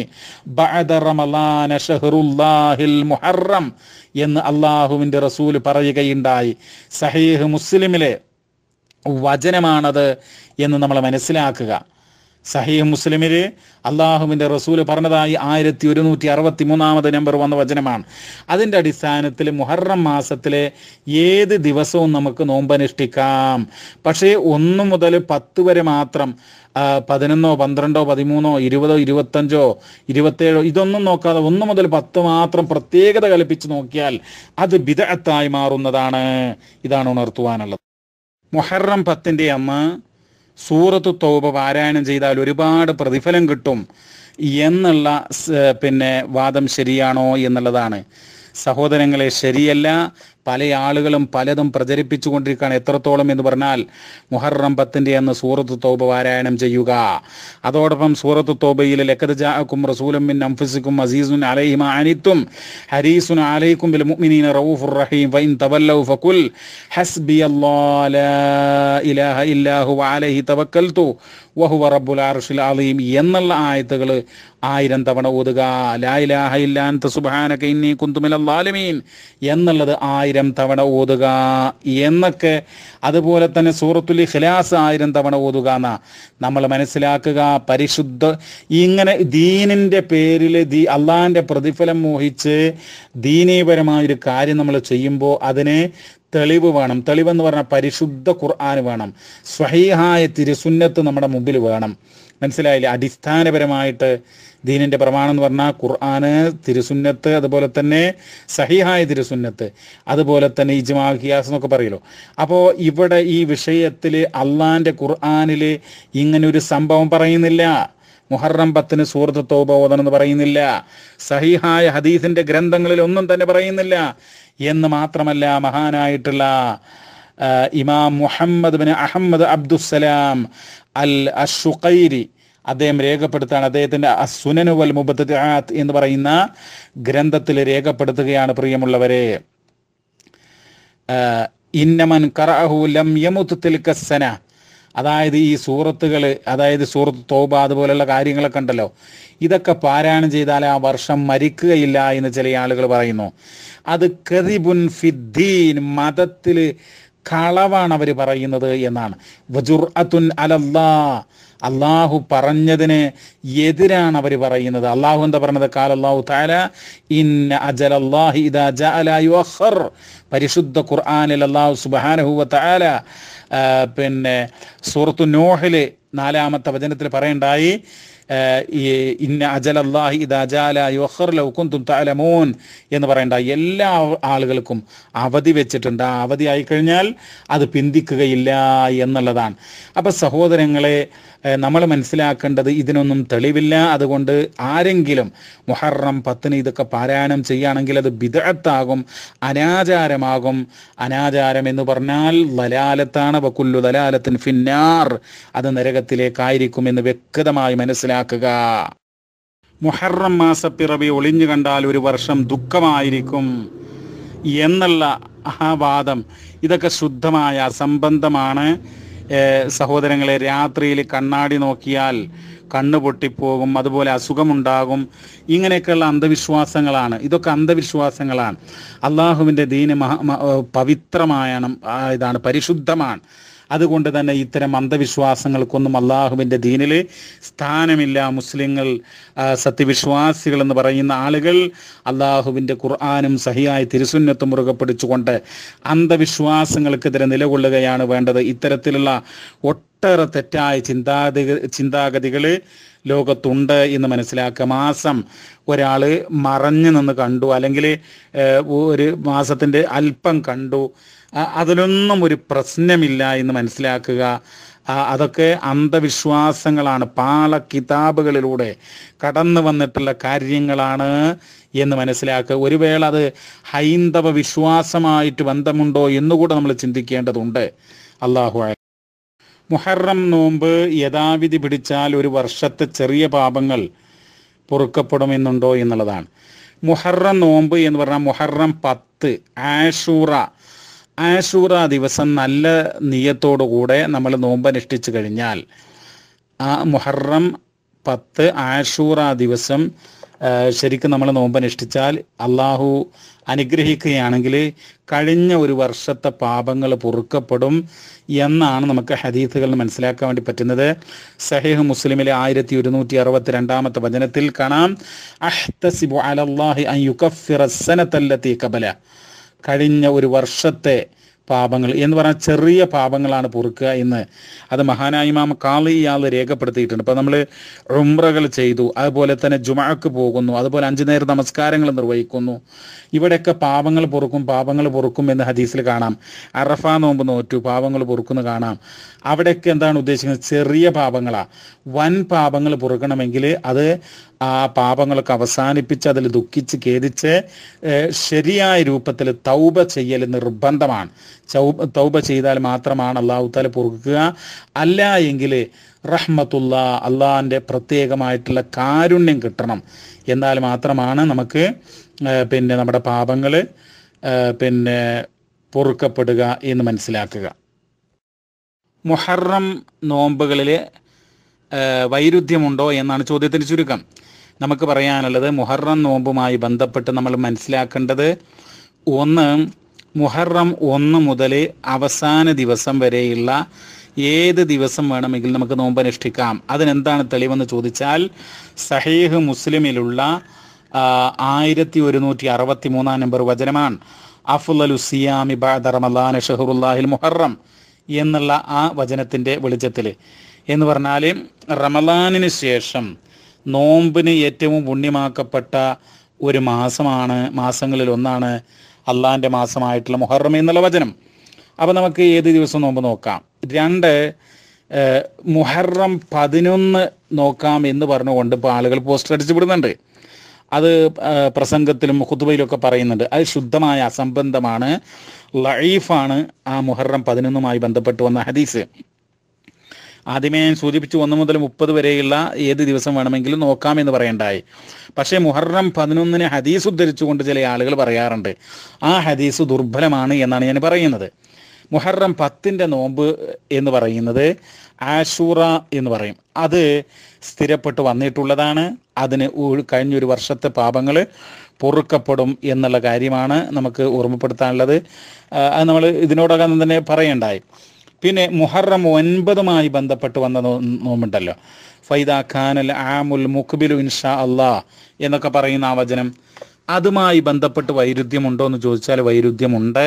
ബഅദ ഷഹറുല്ലാഹിൽ മുഹറം എന്ന് അള്ളാഹുവിൻ്റെ റസൂല് പറയുകയുണ്ടായി സഹീഹ് മുസ്ലിമിലെ വചനമാണത് എന്ന് നമ്മൾ മനസ്സിലാക്കുക സഹീഹ് മുസ്ലിമിൽ അള്ളാഹുവിൻ്റെ റസൂല് പറഞ്ഞതായി ആയിരത്തി ഒരുന്നൂറ്റി അറുപത്തി മൂന്നാമത് നമ്പർ വന്ന വചനമാണ് അതിൻ്റെ അടിസ്ഥാനത്തിൽ മുഹറം മാസത്തിലെ ഏത് ദിവസവും നമുക്ക് നോമ്പനുഷ്ഠിക്കാം പക്ഷേ ഒന്ന് മുതൽ പത്ത് വരെ മാത്രം പതിനൊന്നോ പന്ത്രണ്ടോ പതിമൂന്നോ ഇരുപതോ ഇരുപത്തഞ്ചോ ഇരുപത്തേഴോ ഇതൊന്നും നോക്കാതെ ഒന്ന് മുതൽ പത്ത് മാത്രം പ്രത്യേകത കൽപ്പിച്ച് നോക്കിയാൽ അത് വിദഗ്ധത്തായി മാറുന്നതാണ് ഇതാണ് ഉണർത്തുവാനുള്ളത് മുഹറം പത്തിൻ്റെ അമ്മ സൂറത്ത് തൗബ പാരായണം ചെയ്താൽ ഒരുപാട് പ്രതിഫലം കിട്ടും എന്നുള്ള പിന്നെ വാദം ശരിയാണോ എന്നുള്ളതാണ് സഹോദരങ്ങളെ ശരിയല്ല പല ആളുകളും പലതും പ്രചരിപ്പിച്ചു കൊണ്ടിരിക്കുകയാണ് എത്രത്തോളം എന്ന് പറഞ്ഞാൽ മുഹറം പത്തിൻ്റെ അന്ന് സൂറത്ത് തോബ പാരായണം ചെയ്യുക അതോടൊപ്പം സൂറത്ത് തോബയിൽ ലക്കത് ജാക്കും റസൂലും ബിൻ അംഫിസിക്കും അസീസുൻ അലൈഹിം അനിത്തും ഹരീസുൻ അലൈക്കും ബിൽ മുഅ്മിനീന റൗഫുർ റഹീം ഫഇൻ തവല്ലൗ ഫഖുൽ ഹസ്ബി അല്ലാഹു ലാ ഇലാഹ ഇല്ലാ ഹുവ അലൈഹി തവക്കൽതു വഹുവ റബ്ബുൽ അർഷിൽ അലീം എന്നുള്ള ആയത്തുകൾ ആയിരം തവണ ഓതുക ലാ ഇലാഹ ഇല്ലാ അൻത സുബ്ഹാനക ഇന്നി കുന്തു മിനൽ എന്നുള്ള എന്നുള്ളത് ആയിരം ആയിരം തവണ ഓതുക എന്നൊക്കെ അതുപോലെ തന്നെ സൂറത്തുൽ ഇഖ്ലാസ് ആയിരം തവണ ഓതുക എന്നാ നമ്മൾ മനസ്സിലാക്കുക പരിശുദ്ധ ഇങ്ങനെ ദീനിൻ്റെ പേരിൽ ദീ അള്ളാഹിൻ്റെ പ്രതിഫലം മോഹിച്ച് ദീനീപരമായൊരു കാര്യം നമ്മൾ ചെയ്യുമ്പോൾ അതിനെ തെളിവ് വേണം തെളിവെന്ന് പറഞ്ഞാൽ പരിശുദ്ധ ഖുർആൻ വേണം സ്വഹീഹായ തിരുസുന്നത്ത് നമ്മുടെ മുമ്പിൽ വേണം മനസ്സിലായില്ലേ അടിസ്ഥാനപരമായിട്ട് ദീനിൻ്റെ പ്രമാണം എന്ന് പറഞ്ഞാൽ ഖുർആാന് തിരുസുന്നത്ത് അതുപോലെ തന്നെ സഹിഹായ തിരുസുന്നത്ത് അതുപോലെ തന്നെ ഇജ്മാ ഖിയാസ് എന്നൊക്കെ പറയുമല്ലോ അപ്പോൾ ഇവിടെ ഈ വിഷയത്തിൽ അള്ളാൻ്റെ ഖുർആാനിൽ ഇങ്ങനൊരു സംഭവം പറയുന്നില്ല മുഹറം പത്തിന് സൂറത്ത് തോപ ഓതണമെന്ന് പറയുന്നില്ല സഹിഹായ ഹദീസിൻ്റെ ഗ്രന്ഥങ്ങളിൽ ഒന്നും തന്നെ പറയുന്നില്ല എന്ന് മാത്രമല്ല മഹാനായിട്ടുള്ള Imam Muhammad bin Ahmad Abdussalam al Ashuqairi അദ്ദേഹം രേഖപ്പെടുത്താണ് അദ്ദേഹത്തിൻ്റെ അസുനനുവൽ മുബത്ത് എന്ന് പറയുന്ന ഗ്രന്ഥത്തിൽ രേഖപ്പെടുത്തുകയാണ് പ്രിയമുള്ളവരെ ഇന്നമൻ കറഹുലം ലം യമുത്ത് അതായത് ഈ സൂറത്തുകൾ അതായത് സൂറത്ത് തോബ അതുപോലെയുള്ള കാര്യങ്ങളൊക്കെ ഉണ്ടല്ലോ ഇതൊക്കെ പാരായണം ചെയ്താൽ ആ വർഷം മരിക്കുകയില്ല എന്ന് ചില ആളുകൾ പറയുന്നു അത് കദിബുൻ ഫിദ്ദീൻ മതത്തിൽ കളവാണ് അവർ പറയുന്നത് എന്നാണ് വജുർ അതുൻ അലല്ലാ അള്ളാഹു പറഞ്ഞതിന് എതിരാണ് അവർ പറയുന്നത് അള്ളാഹു എന്താ പറഞ്ഞത് കാലല്ലാഹു താല ഇന്ന അജലല്ലാഹി ഇദാ പരിശുദ്ധ ഖുർആനിൽ അള്ളാഹു സുബ്ഹാനഹു വ തആല പിന്നെ സൂറത്തു നോഹില് നാലാമത്തെ വചനത്തിൽ പറയണ്ടായി ഇന്ന എന്ന് പറയണ്ട എല്ലാ ആളുകൾക്കും അവധി വെച്ചിട്ടുണ്ട് ആ അവധി ആയിക്കഴിഞ്ഞാൽ അത് പിന്തിക്കുകയില്ല എന്നുള്ളതാണ് അപ്പൊ സഹോദരങ്ങളെ നമ്മൾ മനസ്സിലാക്കേണ്ടത് ഇതിനൊന്നും തെളിവില്ല അതുകൊണ്ട് ആരെങ്കിലും മുഹറം പത്തിന് ഇതൊക്കെ പാരായണം ചെയ്യുകയാണെങ്കിൽ അത് ബിദഴത്താകും അനാചാരമാകും അനാചാരം എന്ന് പറഞ്ഞാൽ ലലാലത്താണ് വക്കുല്ലു ലലാലത്തിൻ ഫിന്നാർ അത് നരകത്തിലേക്കായിരിക്കും എന്ന് വ്യക്തമായി മനസ്സിലാക്കുക മുഹറം മാസപ്പിറവി ഒളിഞ്ഞു കണ്ടാൽ ഒരു വർഷം ദുഃഖമായിരിക്കും എന്നുള്ള ആ വാദം ഇതൊക്കെ ശുദ്ധമായ അസംബന്ധമാണ് സഹോദരങ്ങളെ രാത്രിയിൽ കണ്ണാടി നോക്കിയാൽ കണ്ണ് പൊട്ടിപ്പോകും അതുപോലെ അസുഖമുണ്ടാകും ഇങ്ങനെയൊക്കെയുള്ള അന്ധവിശ്വാസങ്ങളാണ് ഇതൊക്കെ അന്ധവിശ്വാസങ്ങളാണ് അള്ളാഹുവിൻ്റെ ദീന മഹ പവിത്രമായ ഇതാണ് പരിശുദ്ധമാണ് അതുകൊണ്ട് തന്നെ ഇത്തരം അന്ധവിശ്വാസങ്ങൾക്കൊന്നും അള്ളാഹുവിൻ്റെ ദീനിൽ സ്ഥാനമില്ല മുസ്ലിങ്ങൾ സത്യവിശ്വാസികൾ എന്ന് പറയുന്ന ആളുകൾ അള്ളാഹുവിൻ്റെ ഖുർആാനും സഹിയായ തിരുസുന്നത്തും മുറുകെ പിടിച്ചുകൊണ്ട് അന്ധവിശ്വാസങ്ങൾക്കെതിരെ നിലകൊള്ളുകയാണ് വേണ്ടത് ഇത്തരത്തിലുള്ള ഒട്ടേറെ തെറ്റായ ചിന്താഗതി ചിന്താഗതികൾ ലോകത്തുണ്ട് എന്ന് മനസ്സിലാക്കുക മാസം ഒരാൾ മറഞ്ഞു നിന്ന് കണ്ടു അല്ലെങ്കിൽ ഒരു മാസത്തിൻ്റെ അല്പം കണ്ടു അതിലൊന്നും ഒരു പ്രശ്നമില്ല എന്ന് മനസ്സിലാക്കുക അതൊക്കെ അന്ധവിശ്വാസങ്ങളാണ് പാള കിതാബുകളിലൂടെ കടന്നു വന്നിട്ടുള്ള കാര്യങ്ങളാണ് എന്ന് മനസ്സിലാക്കുക ഒരു വേള അത് ഹൈന്ദവ വിശ്വാസമായിട്ട് ബന്ധമുണ്ടോ എന്നുകൂടെ നമ്മൾ ചിന്തിക്കേണ്ടതുണ്ട് അള്ളാഹു മുഹറം നോമ്പ് യഥാവിധി പിടിച്ചാൽ ഒരു വർഷത്തെ ചെറിയ പാപങ്ങൾ പൊറുക്കപ്പെടുമെന്നുണ്ടോ എന്നുള്ളതാണ് മുഹറം നോമ്പ് എന്ന് പറഞ്ഞാൽ മുഹറം പത്ത് ആഷൂറ ആശൂറ ദിവസം നല്ല നീയത്തോടുകൂടെ നമ്മൾ നോമ്പനുഷ്ഠിച്ചു കഴിഞ്ഞാൽ ആ മുഹറം പത്ത് ആശൂറ ദിവസം ശരിക്കും നമ്മൾ നോമ്പനുഷ്ഠിച്ചാൽ അള്ളാഹു അനുഗ്രഹിക്കുകയാണെങ്കിൽ കഴിഞ്ഞ ഒരു വർഷത്തെ പാപങ്ങൾ പൊറുക്കപ്പെടും എന്നാണ് നമുക്ക് ഹദീസുകളിൽ മനസ്സിലാക്കാൻ വേണ്ടി പറ്റുന്നത് സഹീഹ് മുസ്ലിമിലെ ആയിരത്തി ഒരുന്നൂറ്റി അറുപത്തി രണ്ടാമത്തെ വചനത്തിൽ കാണാം അഹ്തസിബു അലല്ലാഹി അൻ യുക്കഫിറ കബല കഴിഞ്ഞ ഒരു വർഷത്തെ പാപങ്ങൾ എന്ന് പറഞ്ഞാൽ ചെറിയ പാപങ്ങളാണ് പൊറുക്കുക എന്ന് അത് മഹാനായ ഇമാം കാളിയാൾ രേഖപ്പെടുത്തിയിട്ടുണ്ട് ഇപ്പോൾ നമ്മൾ ഉംറകൾ ചെയ്തു അതുപോലെ തന്നെ ജുമാക്ക് പോകുന്നു അതുപോലെ അഞ്ചു നേരം നമസ്കാരങ്ങൾ നിർവഹിക്കുന്നു ഇവിടെയൊക്കെ പാപങ്ങൾ പൊറുക്കും പാപങ്ങൾ പൊറുക്കും എന്ന് ഹദീസിൽ കാണാം അറഫ നോമ്പ് നോറ്റു പാപങ്ങൾ പൊറുക്കുന്ന കാണാം അവിടെയൊക്കെ എന്താണ് ഉദ്ദേശിക്കുന്നത് ചെറിയ പാപങ്ങളാണ് വൻ പാപങ്ങൾ പൊറുക്കണമെങ്കിൽ അത് ആ പാപങ്ങളൊക്കെ അവസാനിപ്പിച്ച് അതിൽ ദുഃഖിച്ച് ഖേദിച്ച് ശരിയായ രൂപത്തിൽ തൗബ ചെയ്യൽ നിർബന്ധമാണ് തൗബ ചെയ്താൽ മാത്രമാണ് അള്ളാഹു താല പൊറുക്കുക അല്ല എങ്കിൽ റഹ്മത്തുള്ള അള്ളാഹിൻ്റെ പ്രത്യേകമായിട്ടുള്ള കാരുണ്യം കിട്ടണം എന്നാൽ മാത്രമാണ് നമുക്ക് പിന്നെ നമ്മുടെ പാപങ്ങൾ പിന്നെ പൊറുക്കപ്പെടുക എന്ന് മനസ്സിലാക്കുക മുഹറം നോമ്പുകളിൽ വൈരുദ്ധ്യമുണ്ടോ എന്നാണ് ചോദ്യത്തിന് ചുരുക്കം നമുക്ക് പറയാനുള്ളത് മുഹറം നോമ്പുമായി ബന്ധപ്പെട്ട് നമ്മൾ മനസ്സിലാക്കേണ്ടത് ഒന്ന് മുഹറം ഒന്ന് മുതൽ അവസാന ദിവസം വരെയുള്ള ഏത് ദിവസം വേണമെങ്കിലും നമുക്ക് അനുഷ്ഠിക്കാം അതിനെന്താണ് തെളിവെന്ന് ചോദിച്ചാൽ സഹീഹ് മുസ്ലിമിലുള്ള ആയിരത്തി ഒരുന്നൂറ്റി അറുപത്തി മൂന്നാം നമ്പർ വചനമാണ് അഫുല്ലു സിയാമി ബാദ റമലാൻ ഷഹറുല്ലാഹിൽ മുഹറം എന്നുള്ള ആ വചനത്തിൻ്റെ വെളിച്ചത്തിൽ എന്ന് പറഞ്ഞാൽ റമലാനിന് ശേഷം നോമ്പിന് ഏറ്റവും പുണ്യമാക്കപ്പെട്ട ഒരു മാസമാണ് മാസങ്ങളിൽ ഒന്നാണ് അള്ളാഹിൻ്റെ മാസമായിട്ടുള്ള മുഹറം എന്നുള്ള വചനം അപ്പോൾ നമുക്ക് ഏത് ദിവസം നോമ്പ് നോക്കാം രണ്ട് മുഹറം പതിനൊന്ന് നോക്കാം എന്ന് പറഞ്ഞുകൊണ്ട് ഇപ്പോൾ ആളുകൾ പോസ്റ്റർ അടിച്ചുവിടുന്നുണ്ട് അത് പ്രസംഗത്തിലും ഹുതുബയിലൊക്കെ പറയുന്നുണ്ട് അത് ശുദ്ധമായ അസംബന്ധമാണ് ലൈഫാണ് ആ മുഹറം പതിനൊന്നുമായി ബന്ധപ്പെട്ട് വന്ന ഹദീസ് ആദ്യമേ ഞാൻ സൂചിപ്പിച്ചു ഒന്ന് മുതൽ മുപ്പത് വരെയുള്ള ഏത് ദിവസം വേണമെങ്കിലും നോക്കാം എന്ന് പറയണ്ടായി പക്ഷേ മുഹറം പതിനൊന്നിനെ ഹദീസ് ഉദ്ധരിച്ചുകൊണ്ട് ചില ആളുകൾ പറയാറുണ്ട് ആ ഹദീസ് ദുർബലമാണ് എന്നാണ് ഞാൻ പറയുന്നത് മുഹറം പത്തിൻ്റെ നോമ്പ് എന്ന് പറയുന്നത് ആഷൂറ എന്ന് പറയും അത് സ്ഥിരപ്പെട്ട് വന്നിട്ടുള്ളതാണ് അതിന് കഴിഞ്ഞൊരു വർഷത്തെ പാപങ്ങൾ പൊറുക്കപ്പെടും എന്നുള്ള കാര്യമാണ് നമുക്ക് ഓർമ്മപ്പെടുത്താനുള്ളത് അത് നമ്മൾ ഇതിനോടകം തന്നെ പറയണ്ടായി പിന്നെ മുഹറം ഒൻപതുമായി ബന്ധപ്പെട്ട് വന്ന നോമ്പുണ്ടല്ലോ ഫൈദ ഖാനൽ ആമുൽ മുഖ്ബിലു ഇൻഷാ അള്ളാ എന്നൊക്കെ പറയുന്ന ആ വചനം അതുമായി ബന്ധപ്പെട്ട് വൈരുദ്ധ്യമുണ്ടോ എന്ന് ചോദിച്ചാൽ വൈരുദ്ധ്യമുണ്ട്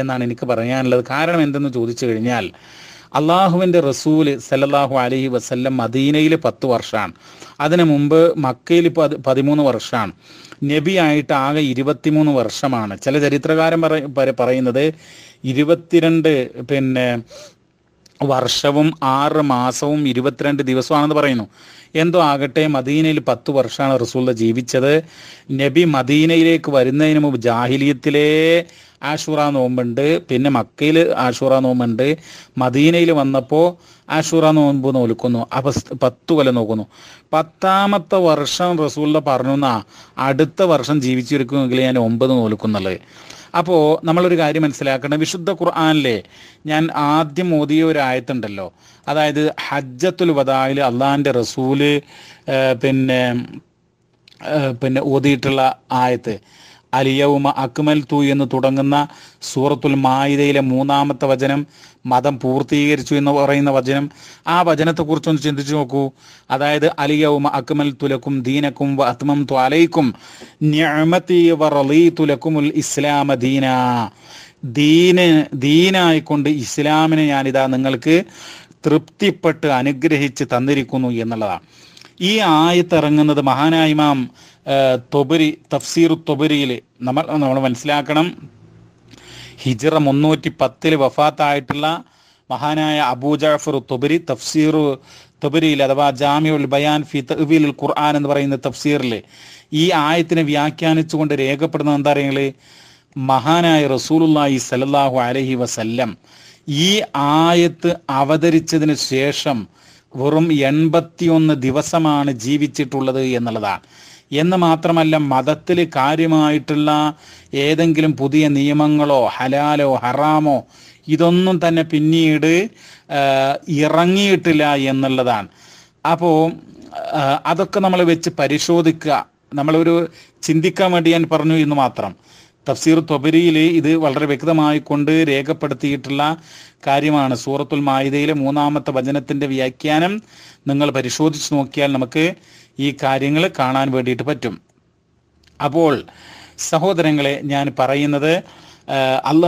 എന്നാണ് എനിക്ക് പറയാനുള്ളത് കാരണം എന്തെന്ന് ചോദിച്ചു കഴിഞ്ഞാൽ അള്ളാഹുവിൻ്റെ റസൂല് സല്ലാഹു അലഹി വസ്ല്ലം മദീനയിൽ പത്ത് വർഷമാണ് അതിനു മുമ്പ് മക്കയിൽ പത് പതിമൂന്ന് വർഷമാണ് ആയിട്ട് ആകെ ഇരുപത്തിമൂന്ന് വർഷമാണ് ചില ചരിത്രകാരൻ പറയുന്നത് ഇരുപത്തിരണ്ട് പിന്നെ വർഷവും ആറ് മാസവും ഇരുപത്തിരണ്ട് ദിവസമാണെന്ന് പറയുന്നു എന്തോ ആകട്ടെ മദീനയിൽ പത്ത് വർഷമാണ് റസൂള്ള ജീവിച്ചത് നബി മദീനയിലേക്ക് വരുന്നതിന് മുമ്പ് ജാഹിലിയത്തിലെ ആഷൂറ നോമ്പുണ്ട് പിന്നെ മക്കയിൽ ആഷൂറ നോമ്പുണ്ട് മദീനയിൽ വന്നപ്പോൾ ആഷൂറ നോമ്പ് നോൽക്കുന്നു അപ്പം പത്തു കൊല്ലം നോക്കുന്നു പത്താമത്തെ വർഷം റസൂള്ള പറഞ്ഞു എന്നാ അടുത്ത വർഷം ജീവിച്ചിരിക്കുമെങ്കിൽ ഞാൻ ഒമ്പത് നോൽക്കുന്നുള്ളത് അപ്പോൾ നമ്മളൊരു കാര്യം മനസ്സിലാക്കണം വിശുദ്ധ ഖുർആാനിലെ ഞാൻ ആദ്യം ഓതിയ ഒരു ആയത്തുണ്ടല്ലോ അതായത് ഹജ്ജത്തുൽ വദായിൽ അള്ളാഹിൻ്റെ റസൂല് പിന്നെ പിന്നെ ഓതിയിട്ടുള്ള ആയത്ത് അലിയവുമ അക്മൽ തു എന്ന് തുടങ്ങുന്ന സൂറത്തുൽ മായിദയിലെ മൂന്നാമത്തെ വചനം മതം പൂർത്തീകരിച്ചു എന്ന് പറയുന്ന വചനം ആ വചനത്തെക്കുറിച്ചൊന്ന് ചിന്തിച്ചു നോക്കൂ അതായത് അലിയവുമ അക്മൽ തുലക്കും ദീനക്കും അത്മം ത്വലയിക്കും ഞമത്തി ഇസ്ലാമ ദീന ദീന് ദീനായിക്കൊണ്ട് ഇസ്ലാമിനെ ഞാനിതാ നിങ്ങൾക്ക് തൃപ്തിപ്പെട്ട് അനുഗ്രഹിച്ച് തന്നിരിക്കുന്നു എന്നുള്ളതാണ് ഈ ആയത്ത് മഹാനായ ഇമാം തൊബരി തഫ്സീർ തൊബരിയിൽ നമ്മൾ നമ്മൾ മനസ്സിലാക്കണം ഹിജറ മുന്നൂറ്റി പത്തിൽ വഫാത്തായിട്ടുള്ള മഹാനായ അബൂ ജാഫർ തൊബരി തഫ്സീർ തൊബരിയിൽ അഥവാ ജാമിയുൽ ബയാൻ ഫി തഹ്വീൽ ഖുർആൻ എന്ന് പറയുന്ന തഫ്സീറിൽ ഈ ആയത്തിനെ വ്യാഖ്യാനിച്ചുകൊണ്ട് രേഖപ്പെടുന്നത് എന്താ അറിയങ്ങൾ മഹാനായ റസൂലുല്ലാഹി സലല്ലാഹു അലഹി വസല്ലം ഈ ആയത്ത് അവതരിച്ചതിന് ശേഷം വെറും എൺപത്തിയൊന്ന് ദിവസമാണ് ജീവിച്ചിട്ടുള്ളത് എന്നുള്ളതാണ് എന്ന് മാത്രമല്ല മതത്തിൽ കാര്യമായിട്ടുള്ള ഏതെങ്കിലും പുതിയ നിയമങ്ങളോ ഹലാലോ ഹറാമോ ഇതൊന്നും തന്നെ പിന്നീട് ഇറങ്ങിയിട്ടില്ല എന്നുള്ളതാണ് അപ്പോൾ അതൊക്കെ നമ്മൾ വെച്ച് പരിശോധിക്കുക നമ്മളൊരു ചിന്തിക്കാൻ വേണ്ടി ഞാൻ പറഞ്ഞു എന്ന് മാത്രം തഫ്സീർ തൊബരിയിൽ ഇത് വളരെ വ്യക്തമായി കൊണ്ട് രേഖപ്പെടുത്തിയിട്ടുള്ള കാര്യമാണ് സൂറത്തുൽ മായിദയിലെ മൂന്നാമത്തെ വചനത്തിൻ്റെ വ്യാഖ്യാനം നിങ്ങൾ പരിശോധിച്ച് നോക്കിയാൽ നമുക്ക് ഈ കാര്യങ്ങൾ കാണാൻ വേണ്ടിയിട്ട് പറ്റും അപ്പോൾ സഹോദരങ്ങളെ ഞാൻ പറയുന്നത് അല്ല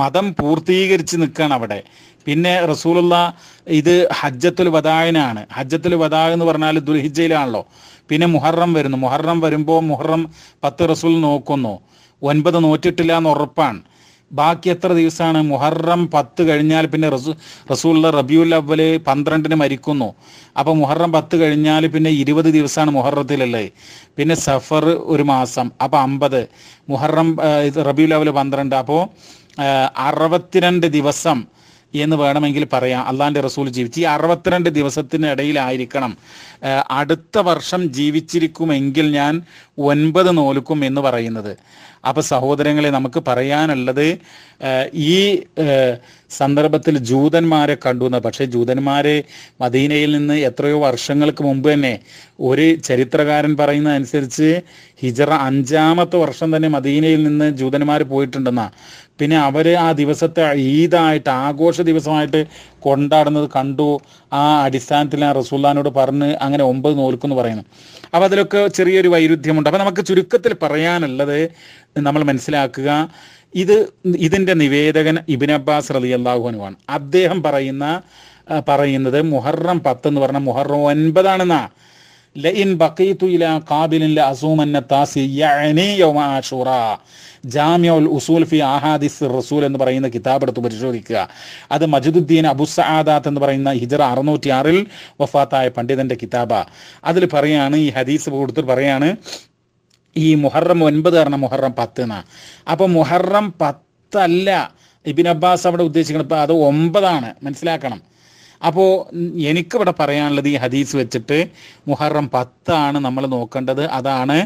മതം പൂർത്തീകരിച്ച് നിൽക്കുകയാണ് അവിടെ പിന്നെ റസൂലുള്ള ഇത് ഹജ്ജത്തുൽ വദായനാണ് ഹജ്ജത്തുൽ വദാ എന്ന് പറഞ്ഞാൽ ദുൽഹിജയിലാണല്ലോ പിന്നെ മുഹറം വരുന്നു മുഹറം വരുമ്പോൾ മുഹറം പത്ത് റസൂൽ നോക്കുന്നു ഒൻപത് നോറ്റിട്ടില്ല എന്ന് ഉറപ്പാണ് ബാക്കി എത്ര ദിവസമാണ് മുഹറം പത്ത് കഴിഞ്ഞാൽ പിന്നെ റസൂ റസൂള്ള റബിയുൽ അവല് പന്ത്രണ്ടിന് മരിക്കുന്നു അപ്പോൾ മുഹറം പത്ത് കഴിഞ്ഞാൽ പിന്നെ ഇരുപത് ദിവസമാണ് മുഹറത്തിലല്ലേ പിന്നെ സഫർ ഒരു മാസം അപ്പോൾ അമ്പത് മുഹറം റബിയുൽ അവല് പന്ത്രണ്ട് അപ്പോൾ അറുപത്തിരണ്ട് ദിവസം എന്ന് വേണമെങ്കിൽ പറയാം അള്ളാൻ്റെ റസൂൽ ജീവിച്ച് ഈ അറുപത്തിരണ്ട് ദിവസത്തിനിടയിലായിരിക്കണം അടുത്ത വർഷം ജീവിച്ചിരിക്കുമെങ്കിൽ ഞാൻ ഒൻപത് നോലുക്കും എന്ന് പറയുന്നത് അപ്പോൾ സഹോദരങ്ങളെ നമുക്ക് പറയാനുള്ളത് ഈ സന്ദർഭത്തിൽ ജൂതന്മാരെ കണ്ടു എന്ന് പക്ഷേ ജൂതന്മാരെ മദീനയിൽ നിന്ന് എത്രയോ വർഷങ്ങൾക്ക് മുമ്പ് തന്നെ ഒരു ചരിത്രകാരൻ പറയുന്ന അനുസരിച്ച് ഹിജറ അഞ്ചാമത്തെ വർഷം തന്നെ മദീനയിൽ നിന്ന് ജൂതന്മാർ പോയിട്ടുണ്ടെന്നാ പിന്നെ അവർ ആ ദിവസത്തെ ഈദായിട്ട് ആഘോഷ ദിവസമായിട്ട് കൊണ്ടാടുന്നത് കണ്ടു ആ അടിസ്ഥാനത്തിൽ ആ റസൂല്ലാനോട് പറഞ്ഞ് അങ്ങനെ ഒമ്പത് നോൽക്കുന്നു പറയുന്നു അപ്പോൾ അതിലൊക്കെ ചെറിയൊരു വൈരുദ്ധ്യമുണ്ട് അപ്പോൾ നമുക്ക് ചുരുക്കത്തിൽ പറയാനുള്ളത് നമ്മൾ മനസ്സിലാക്കുക ഇത് ഇതിൻ്റെ നിവേദകൻ ഇബിൻ അബ്ബാസ് റലി ആണ് അദ്ദേഹം പറയുന്ന പറയുന്നത് മുഹറം പത്ത് എന്ന് പറഞ്ഞാൽ മുഹറം ഒൻപതാണെന്നാ ലൈൻ ബഖീതു ഇല കാബിലിൻ ലഅസൂമന്ന താസി യൗമ ആഷൂറ ജാമിഉൽ ഉസൂൽ ഫി അഹാദിസ് റസൂൽ എന്ന് പറയുന്ന കിതാബ് എടുത്ത് പരിശോധിക്കുക അത് മജുദുദ്ദീൻ അബു സആദാത്ത് എന്ന് പറയുന്ന ഹിജർ അറുന്നൂറ്റി ആറിൽ വഫാത്തായ പണ്ഡിതന്റെ കിതാബ അതിൽ പറയാണ് ഈ ഹദീസ് കൊടുത്തിട്ട് പറയാണ് ഈ മുഹറം ഒൻപത് കാരണം മുഹറം പത്ത് എന്നാണ് അപ്പോൾ മുഹറം പത്തല്ല ഇബിൻ അബ്ബാസ് അവിടെ ഉദ്ദേശിക്കുന്നത് ഇപ്പോൾ അത് ഒമ്പതാണ് മനസ്സിലാക്കണം അപ്പോൾ എനിക്കിവിടെ പറയാനുള്ളത് ഈ ഹദീസ് വെച്ചിട്ട് മുഹറം പത്താണ് നമ്മൾ നോക്കേണ്ടത് അതാണ്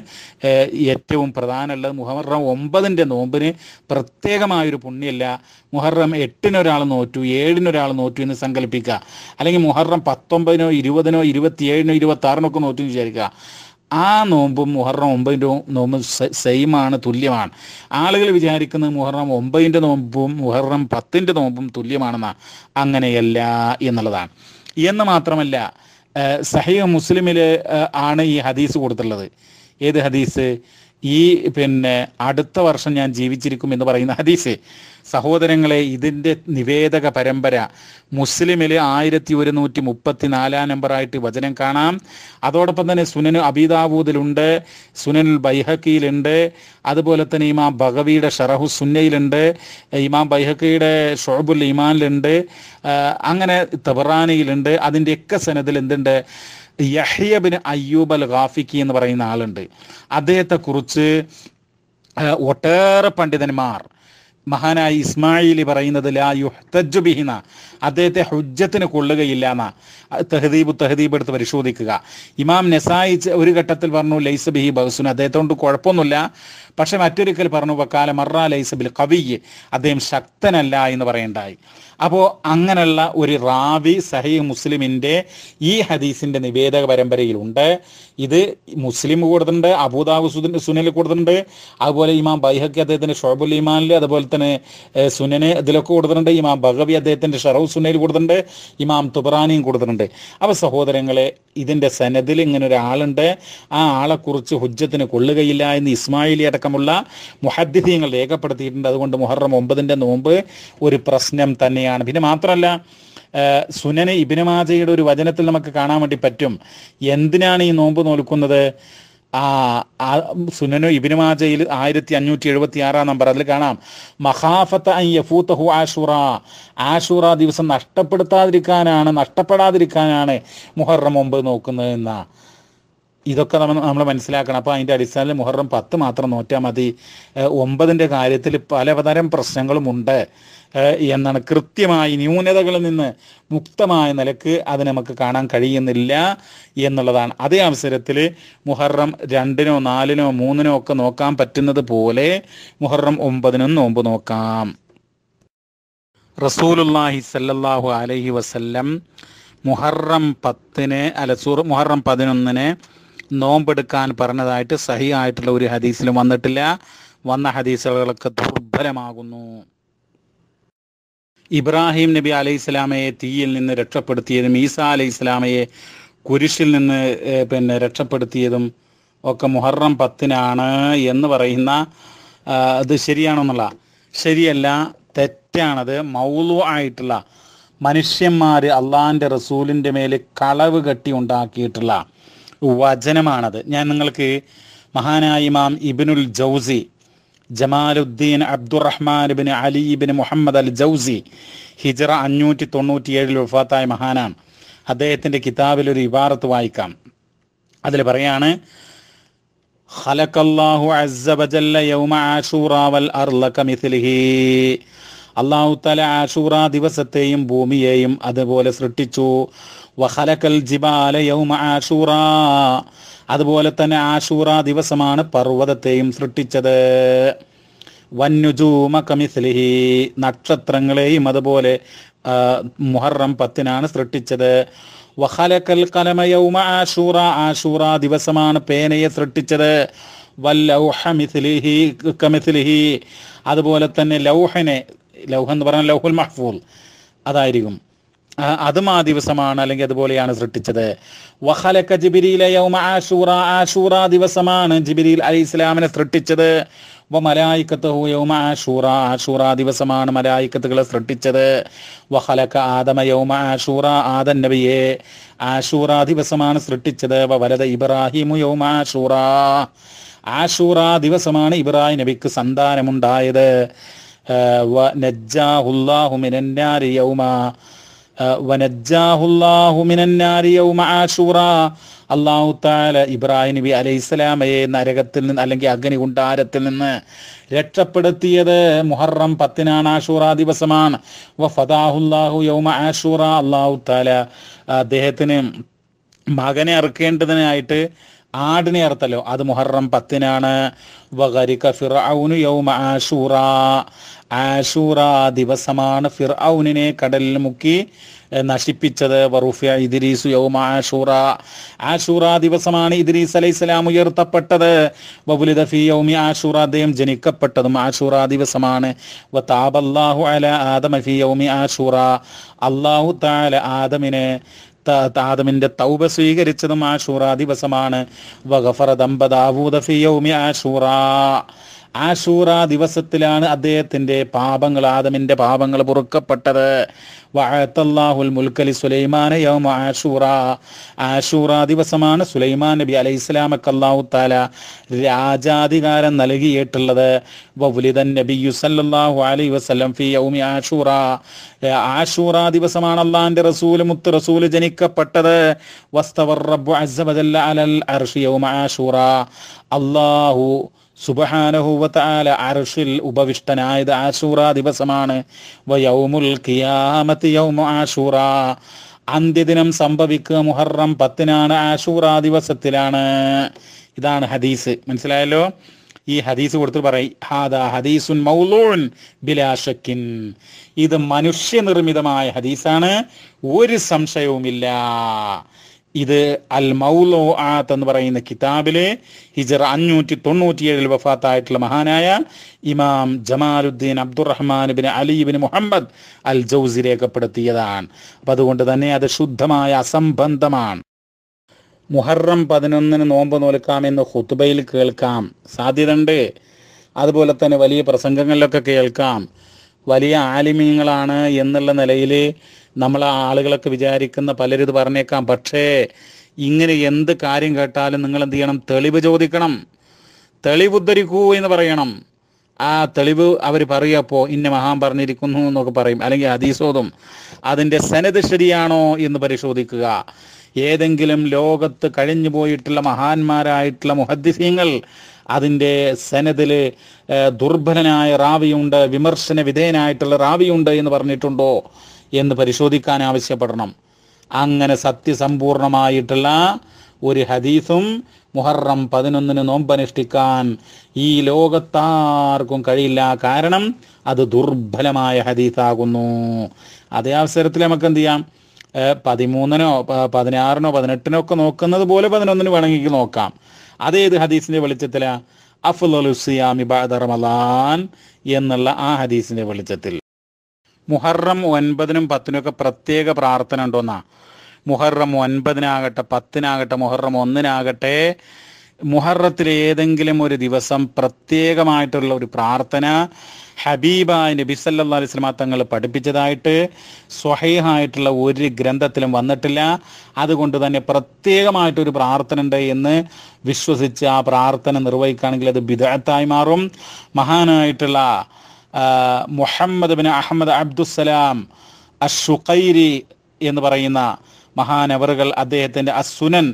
ഏറ്റവും പ്രധാനമുള്ളത് മുഹറം ഒമ്പതിൻ്റെ നോമ്പിന് പ്രത്യേകമായൊരു പുണ്യമല്ല മുഹറം എട്ടിനൊരാൾ നോറ്റു ഏഴിനൊരാൾ നോറ്റു എന്ന് സങ്കല്പിക്കുക അല്ലെങ്കിൽ മുഹറം പത്തൊമ്പതിനോ ഇരുപതിനോ ഇരുപത്തിയേഴിനോ ഇരുപത്താറിനോ ഒക്കെ നോറ്റു എന്ന് വിചാരിക്കുക ആ നോമ്പും മുഹറം ഒമ്പതിൻ്റെ നോമ്പും സെയിമാണ് തുല്യമാണ് ആളുകൾ വിചാരിക്കുന്നത് മുഹറം ഒമ്പതിൻ്റെ നോമ്പും മുഹറം പത്തിൻ്റെ നോമ്പും തുല്യമാണെന്ന അങ്ങനെയല്ല എന്നുള്ളതാണ് എന്ന് മാത്രമല്ല സഹീഹ് മുസ്ലിമിൽ ആണ് ഈ ഹദീസ് കൊടുത്തിട്ടുള്ളത് ഏത് ഹദീസ് ഈ പിന്നെ അടുത്ത വർഷം ഞാൻ ജീവിച്ചിരിക്കും എന്ന് പറയുന്ന ഹദീസേ സഹോദരങ്ങളെ ഇതിൻ്റെ നിവേദക പരമ്പര മുസ്ലിമിലെ ആയിരത്തി ഒരുന്നൂറ്റി മുപ്പത്തി നാലാം നമ്പറായിട്ട് വചനം കാണാം അതോടൊപ്പം തന്നെ സുനൻ അബിദാബൂദിലുണ്ട് സുനൻ ബൈഹക്കിയിലുണ്ട് അതുപോലെ തന്നെ ഇമാം ഭഗവിയുടെ ഷറഹു സുന്നയിലുണ്ട് ഇമാം ബൈഹക്കിയുടെ ഷോബുൽ ഇമാനിലുണ്ട് അങ്ങനെ തബറാനയിലുണ്ട് അതിൻ്റെയൊക്കെ സനതിൽ എന്തുണ്ട് യഹ്യബിന് അയ്യൂബ് അൽ ഗാഫിക്കി എന്ന് പറയുന്ന ആളുണ്ട് അദ്ദേഹത്തെ കുറിച്ച് ഒട്ടേറെ പണ്ഡിതന്മാർ മഹാനായ ഇസ്മായിലി പറയുന്നത് ലാ യുഹ്തജ്ബിഹിന അദ്ദേഹത്തെ ഹുജ്ജത്തിന് കൊള്ളുകയില്ല എന്നാ തെഹദീബ് തെഹദീബ് എടുത്ത് പരിശോധിക്കുക ഇമാം നെസായി ഒരു ഘട്ടത്തിൽ പറഞ്ഞു ലൈസ ബിഹി ബഹസുൻ അദ്ദേഹത്തെ കൊണ്ട് കുഴപ്പമൊന്നുമില്ല പക്ഷെ മറ്റൊരിക്കൽ പറഞ്ഞു വക്കാല മറ ലൈസ ബിൽ കവിയ് അദ്ദേഹം ശക്തനല്ല എന്ന് പറയണ്ടായി അപ്പോൾ അങ്ങനെയുള്ള ഒരു റാവി സഹി മുസ്ലിമിൻ്റെ ഈ ഹദീസിൻ്റെ നിവേദക പരമ്പരയിലുണ്ട് ഇത് മുസ്ലിം കൂടുതലുണ്ട് സുദിൻ സുനിൽ കൂടുതലുണ്ട് അതുപോലെ ഇമാം ബൈഹക്കി അദ്ദേഹത്തിൻ്റെ ഷോബുൽ ഇമാനിൽ അതുപോലെ തന്നെ സുനനെ ഇതിലൊക്കെ കൂടുതലുണ്ട് ഇമാം ബഗവി അദ്ദേഹത്തിൻ്റെ ഷറവ് സുനയിൽ കൂടുതലുണ്ട് ഇമാം തുബറാനിയും കൂടുതലുണ്ട് ഉണ്ട് അപ്പോൾ സഹോദരങ്ങളെ ഇതിൻ്റെ സനദിൽ ഇങ്ങനെ ഒരാളുണ്ട് ആ ആളെക്കുറിച്ച് ഹുജ്ജത്തിന് കൊള്ളുകയില്ല എന്ന് ഇസ്മായിലി അടക്കമുള്ള മുഹദ്ദിദീങ്ങൾ രേഖപ്പെടുത്തിയിട്ടുണ്ട് അതുകൊണ്ട് മുഹറം ഒമ്പതിൻ്റെ നോമ്പ് ഒരു പ്രശ്നം തന്നെയാണ് പിന്നെ മാത്രമല്ല സുനന ഇബിനമാജയുടെ ഒരു വചനത്തിൽ നമുക്ക് കാണാൻ വേണ്ടി പറ്റും എന്തിനാണ് ഈ നോമ്പ് നോൽക്കുന്നത് സുനനു ഇബിന് മാജയിൽ ആയിരത്തി അഞ്ഞൂറ്റി എഴുപത്തി ആറാം നമ്പർ അതിൽ കാണാം മഹാഫത്ത് യഫൂത്തഹു ആഷുറ ആഷുറ ദിവസം നഷ്ടപ്പെടുത്താതിരിക്കാനാണ് നഷ്ടപ്പെടാതിരിക്കാനാണ് മുഹറം ഒമ്പത് നോക്കുന്നത് എന്നാണ് ഇതൊക്കെ നമ്മൾ നമ്മൾ മനസ്സിലാക്കണം അപ്പോൾ അതിൻ്റെ അടിസ്ഥാനത്തിൽ മുഹറം പത്ത് മാത്രം നോറ്റാൽ മതി ഒമ്പതിൻ്റെ കാര്യത്തിൽ പലതരം പ്രശ്നങ്ങളുമുണ്ട് എന്നാണ് കൃത്യമായി ന്യൂനതകളിൽ നിന്ന് മുക്തമായ നിലക്ക് അത് നമുക്ക് കാണാൻ കഴിയുന്നില്ല എന്നുള്ളതാണ് അതേ അവസരത്തിൽ മുഹറം രണ്ടിനോ നാലിനോ മൂന്നിനോ ഒക്കെ നോക്കാൻ പറ്റുന്നത് പോലെ മുഹറം ഒമ്പതിനും നോമ്പ് നോക്കാം റസൂലുല്ലാഹി സല്ലല്ലാഹു അലൈഹി വസല്ലം മുഹറം പത്തിന് അലസൂർ മുഹറം പതിനൊന്നിന് നോമ്പെടുക്കാൻ പറഞ്ഞതായിട്ട് സഹി ആയിട്ടുള്ള ഒരു ഹദീസിലും വന്നിട്ടില്ല വന്ന ഹദീസുകളൊക്കെ ദുർബലമാകുന്നു ഇബ്രാഹിം നബി അലൈഹി തീയിൽ നിന്ന് രക്ഷപ്പെടുത്തിയതും ഈസ അലൈഹി സ്വലാമയെ കുരിശിൽ നിന്ന് പിന്നെ രക്ഷപ്പെടുത്തിയതും ഒക്കെ മുഹറം പത്തിനാണ് എന്ന് പറയുന്ന അത് ശരിയാണെന്നുള്ള ശരിയല്ല തെറ്റാണത് മൗലു ആയിട്ടുള്ള മനുഷ്യന്മാർ അള്ളാഹിൻ്റെ റസൂലിൻ്റെ മേൽ കളവ് കെട്ടി ഉണ്ടാക്കിയിട്ടുള്ള വചനമാണത് ഞാൻ നിങ്ങൾക്ക് മഹാനായ ഇമാം ഇബിനുൽ ജൗസി ജമാലുദ്ദീൻ അബ്ദുറഹ്മാൻ ഇബിൻ അലി ഇബിൻ മുഹമ്മദ് അൽ ജൗസി ഹിജറ അഞ്ഞൂറ്റി തൊണ്ണൂറ്റി ഏഴിൽ വഫാത്തായ മഹാനാണ് അദ്ദേഹത്തിൻ്റെ കിതാബിൽ ഒരു ഇബാറത്ത് വായിക്കാം അതിൽ പറയാണ് ഖലഖല്ലാഹു വൽ അള്ളാഹു തല ആഷൂറ ദിവസത്തെയും ഭൂമിയെയും അതുപോലെ സൃഷ്ടിച്ചു വഹലക്കൽ ജിബാല യൗമ ആഷൂറ അതുപോലെ തന്നെ ആഷൂറ ദിവസമാണ് പർവ്വതത്തെയും സൃഷ്ടിച്ചത് വന്യുജൂമ കമിസ്ലിഹി നക്ഷത്രങ്ങളെയും അതുപോലെ മുഹറം പത്തിനാണ് സൃഷ്ടിച്ചത് വഹലക്കൽ കലമ യൗമ ആഷൂറ ആഷൂറ ദിവസമാണ് പേനയെ സൃഷ്ടിച്ചത് വല്ലൗഹമിസ്ലിഹി കമിസ്ലിഹി അതുപോലെ തന്നെ ലൗഹനെ ലൗഹ എന്ന് പറഞ്ഞാൽ ലൗഹുൽ മഹ്ഫൂൽ അതായിരിക്കും അതും ആ ദിവസമാണ് അല്ലെങ്കിൽ അതുപോലെയാണ് സൃഷ്ടിച്ചത് വഹലക്ക ജിബിരിയിലെ യൗമ ആഷൂറ ആഷൂറ ദിവസമാണ് ജിബിരിയിൽ അലി ഇസ്ലാമിനെ സൃഷ്ടിച്ചത് വ മലായിക്കത്തഹു യൗമ ആഷൂറ ആഷൂറ ദിവസമാണ് മലായിക്കത്തുകളെ സൃഷ്ടിച്ചത് വഹലക്ക ആദമ യൗമ ആഷൂറ ആദൻ നബിയെ ആഷൂറ ദിവസമാണ് സൃഷ്ടിച്ചത് വ വലത ഇബ്രാഹിമു യൗമ ആഷൂറ ആഷൂറ ദിവസമാണ് ഇബ്രാഹിം നബിക്ക് സന്താനമുണ്ടായത് വ നജ്ജാഹുല്ലാഹു മിനന്നാരി യൗമ അള്ളാഹു താല ഇബ്രാഹിം നബി അലൈഹി ഇസ്ലാമയെ നരകത്തിൽ നിന്ന് അല്ലെങ്കിൽ അഗ്നി കുണ്ടാരത്തിൽ നിന്ന് രക്ഷപ്പെടുത്തിയത് മുഹറം പത്തിനാണ് ആഷൂറ ദിവസമാണ് യൗമ അള്ളാഹു താല അദ്ദേഹത്തിന് മകനെ അറുക്കേണ്ടതിനായിട്ട് ആടിനെ അറുത്തല്ലോ അത് മുഹറം പത്തിനാണ് വകരിക ഫിറൌനു യൗമ ആഷൂറ ആഷൂറ ദിവസമാണ് ഫിറൌനിനെ കടലിൽ മുക്കി നശിപ്പിച്ചത് വറുഫിയ ഇദ്രീസു യൗമ ആഷൂറ ആഷൂറ ദിവസമാണ് ഇദ്രീസ് അലൈഹി സ്വലാം ഉയർത്തപ്പെട്ടത് വബുലിദ ഫി യൗമി ആഷൂറ അദ്ദേഹം ജനിക്കപ്പെട്ടതും ആഷൂറ ദിവസമാണ് വ താബല്ലാഹു അല ആദമ ഫി യൗമി ആഷൂറ അല്ലാഹു തആല ആദമിനെ ആദമിന്റെ തൗബ സ്വീകരിച്ചതും ആഷൂറ ദിവസമാണ് വഗഫറ ദമ്പദാവൂദ ഫിയൗമി ആഷൂറ ആശൂറ ദിവസത്തിലാണ് അദ്ദേഹത്തിൻ്റെ പാപങ്ങൾ ആദമിൻ്റെ പാപങ്ങൾ പൊറുക്കപ്പെട്ടത് വാഴത്തല്ലാഹുൽ മുൽക്കലി സുലൈമാന യൗമ ആഷൂറ ആഷൂറ ദിവസമാണ് സുലൈമാൻ നബി അലൈഹി ഇസ്ലാമക്ക് അള്ളാഹു താല രാജാധികാരം നൽകിയിട്ടുള്ളത് വവുലിതൻ നബി യുസല്ലാഹു അലൈഹി വസ്ലം ഫി യൗമി ആഷൂറ ആഷൂറ ദിവസമാണ് അള്ളാഹിൻ്റെ റസൂൽ മുത്ത് റസൂൽ ജനിക്കപ്പെട്ടത് വസ്തവർ റബ്ബു അസബദല്ല അലൽ അർഷി യൗമ ആഷൂറ അള്ളാഹു സുബഹാനഹൂവത്താല അർഷിൽ ഉപവിഷ്ടനായത് ആശൂറ ദിവസമാണ് യൗമുൽ ഖിയാമത്ത് യൗമു ആശൂറ അന്ത്യദിനം സംഭവിക്കുക മുഹറം പത്തിനാണ് ആശൂറ ദിവസത്തിലാണ് ഇതാണ് ഹദീസ് മനസ്സിലായല്ലോ ഈ ഹദീസ് കൊടുത്ത് പറയും ഹാദാ ഹദീസുൻ മൗലൂൻ ബിലാശക്കിൻ ഇത് മനുഷ്യനിർമ്മിതമായ ഹദീസാണ് ഒരു സംശയവുമില്ല ഇത് അൽ മൗലോ ആത്ത് എന്ന് പറയുന്ന കിതാബിലെ ഹിജർ അഞ്ഞൂറ്റി തൊണ്ണൂറ്റിയേഴിൽ വഫാത്തായിട്ടുള്ള മഹാനായ Imam Jamaluddin Abdurrahman bin Ali bin Muhammad al Jauzi രേഖപ്പെടുത്തിയതാണ് അപ്പം അതുകൊണ്ട് തന്നെ അത് ശുദ്ധമായ അസംബന്ധമാണ് മുഹറം പതിനൊന്നിന് നോമ്പ് നോൽക്കാമെന്ന് ഹുത്തുബയിൽ കേൾക്കാം സാധ്യതയുണ്ട് അതുപോലെ തന്നെ വലിയ പ്രസംഗങ്ങളിലൊക്കെ കേൾക്കാം വലിയ ആലിമീങ്ങളാണ് എന്നുള്ള നിലയിൽ നമ്മൾ ആളുകളൊക്കെ വിചാരിക്കുന്ന പലരിത് പറഞ്ഞേക്കാം പക്ഷേ ഇങ്ങനെ എന്ത് കാര്യം കേട്ടാലും നിങ്ങൾ എന്ത് ചെയ്യണം തെളിവ് ചോദിക്കണം തെളിവുദ്ധരിക്കൂ എന്ന് പറയണം ആ തെളിവ് അവർ പറയപ്പോൾ ഇന്ന മഹാൻ പറഞ്ഞിരിക്കുന്നു എന്നൊക്കെ പറയും അല്ലെങ്കിൽ അതീസോതും അതിൻ്റെ സനത് ശരിയാണോ എന്ന് പരിശോധിക്കുക ഏതെങ്കിലും ലോകത്ത് കഴിഞ്ഞു പോയിട്ടുള്ള മഹാന്മാരായിട്ടുള്ള മുഹദ്ദിസീങ്ങൾ അതിൻ്റെ സെനതിൽ ദുർബലനായ റാവിയുണ്ട് വിമർശന വിധേയനായിട്ടുള്ള റാവിയുണ്ട് എന്ന് പറഞ്ഞിട്ടുണ്ടോ എന്ന് പരിശോധിക്കാൻ ആവശ്യപ്പെടണം അങ്ങനെ സത്യസമ്പൂർണമായിട്ടുള്ള ഒരു ഹദീസും മുഹറം പതിനൊന്നിന് നോമ്പനുഷ്ഠിക്കാൻ ഈ ലോകത്താർക്കും കഴിയില്ല കാരണം അത് ദുർബലമായ ഹദീസാകുന്നു അതേ അവസരത്തിൽ നമുക്ക് എന്ത് ചെയ്യാം പതിമൂന്നിനോ പതിനാറിനോ പതിനെട്ടിനോ ഒക്കെ നോക്കുന്നത് പോലെ പതിനൊന്നിന് വേണമെങ്കിൽ നോക്കാം അതേത് ഹദീസിന്റെ വെളിച്ചത്തിലാ അഫ്ലുസിയാമി ബാദ എന്നുള്ള ആ ഹദീസിന്റെ വെളിച്ചത്തിൽ മുഹറം ഒൻപതിനും ഒക്കെ പ്രത്യേക പ്രാർത്ഥന ഉണ്ടോന്നാ മുഹറം ഒൻപതിനാകട്ടെ പത്തിനാകട്ടെ മുഹറം ഒന്നിനാകട്ടെ മുഹറത്തിലെ ഏതെങ്കിലും ഒരു ദിവസം പ്രത്യേകമായിട്ടുള്ള ഒരു പ്രാർത്ഥന ഹബീബ നബി സല്ലാ അലൈഹി സ്വലാ തങ്ങൾ പഠിപ്പിച്ചതായിട്ട് സ്വഹൈഹായിട്ടുള്ള ഒരു ഗ്രന്ഥത്തിലും വന്നിട്ടില്ല അതുകൊണ്ട് തന്നെ പ്രത്യേകമായിട്ടൊരു പ്രാർത്ഥന ഉണ്ട് എന്ന് വിശ്വസിച്ച് ആ പ്രാർത്ഥന നിർവഹിക്കുകയാണെങ്കിൽ അത് ബിദത്തായി മാറും മഹാനായിട്ടുള്ള Muhammad bin Ahmad Abdussalam Ashuqairi എന്ന് പറയുന്ന മഹാനവറുകൾ അദ്ദേഹത്തിൻ്റെ അസുനൻ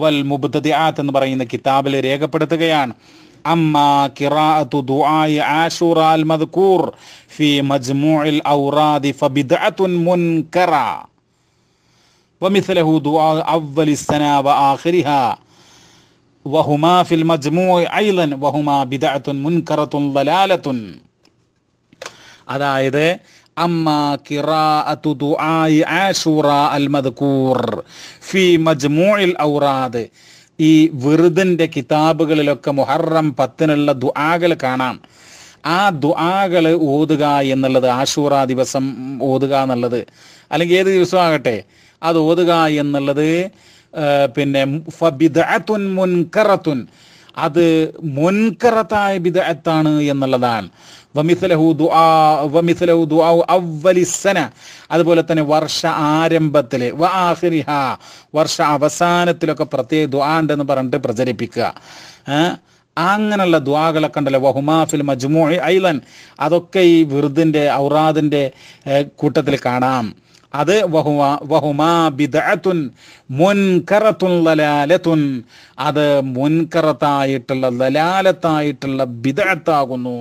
വൽമുബ്ദിയാത്ത് എന്ന് പറയുന്ന കിതാബിൽ രേഖപ്പെടുത്തുകയാണ് أما قراءة دعاء عاشوراء المذكور في مجموع الأوراد فبدعة منكرة ومثله دعاء أول السنة وآخرها وهما في المجموع أيضا وهما بدعة منكرة ضلالة هذا أما قراءة دعاء عاشوراء المذكور في مجموع الأوراد ഈ വെറുതിൻ്റെ കിതാബുകളിലൊക്കെ മുഹറം പത്തിനുള്ള ദുആകൾ കാണാം ആ ദുആകൾ ഓതുക എന്നുള്ളത് ആഷൂറ ദിവസം ഓതുക എന്നുള്ളത് അല്ലെങ്കിൽ ഏത് ദിവസമാകട്ടെ അത് ഓതുക എന്നുള്ളത് പിന്നെ ഫബിദഅത്തുൻ മുൻകറത്തുൻ അത് മുൻകറത്തായ ബിദഅത്താണ് എന്നുള്ളതാണ് അതുപോലെ തന്നെ വർഷ ആരംഭത്തിലെ വർഷ അവസാനത്തിലൊക്കെ പ്രത്യേക ദുആണ്ടെന്ന് പറഞ്ഞിട്ട് പ്രചരിപ്പിക്കുക അങ്ങനെയുള്ള ദുആകളെ ഉണ്ടല്ലോ വഹുമാഫിൽ മജ്മൂഇ ഐലൻ അതൊക്കെ ഈ വിറുദിൻ്റെ ഔറാദിൻ്റെ കൂട്ടത്തിൽ കാണാം അത് അത് മുൻകറത്തായിട്ടുള്ള ലലാലത്തായിട്ടുള്ള ബിദഅത്താകുന്നു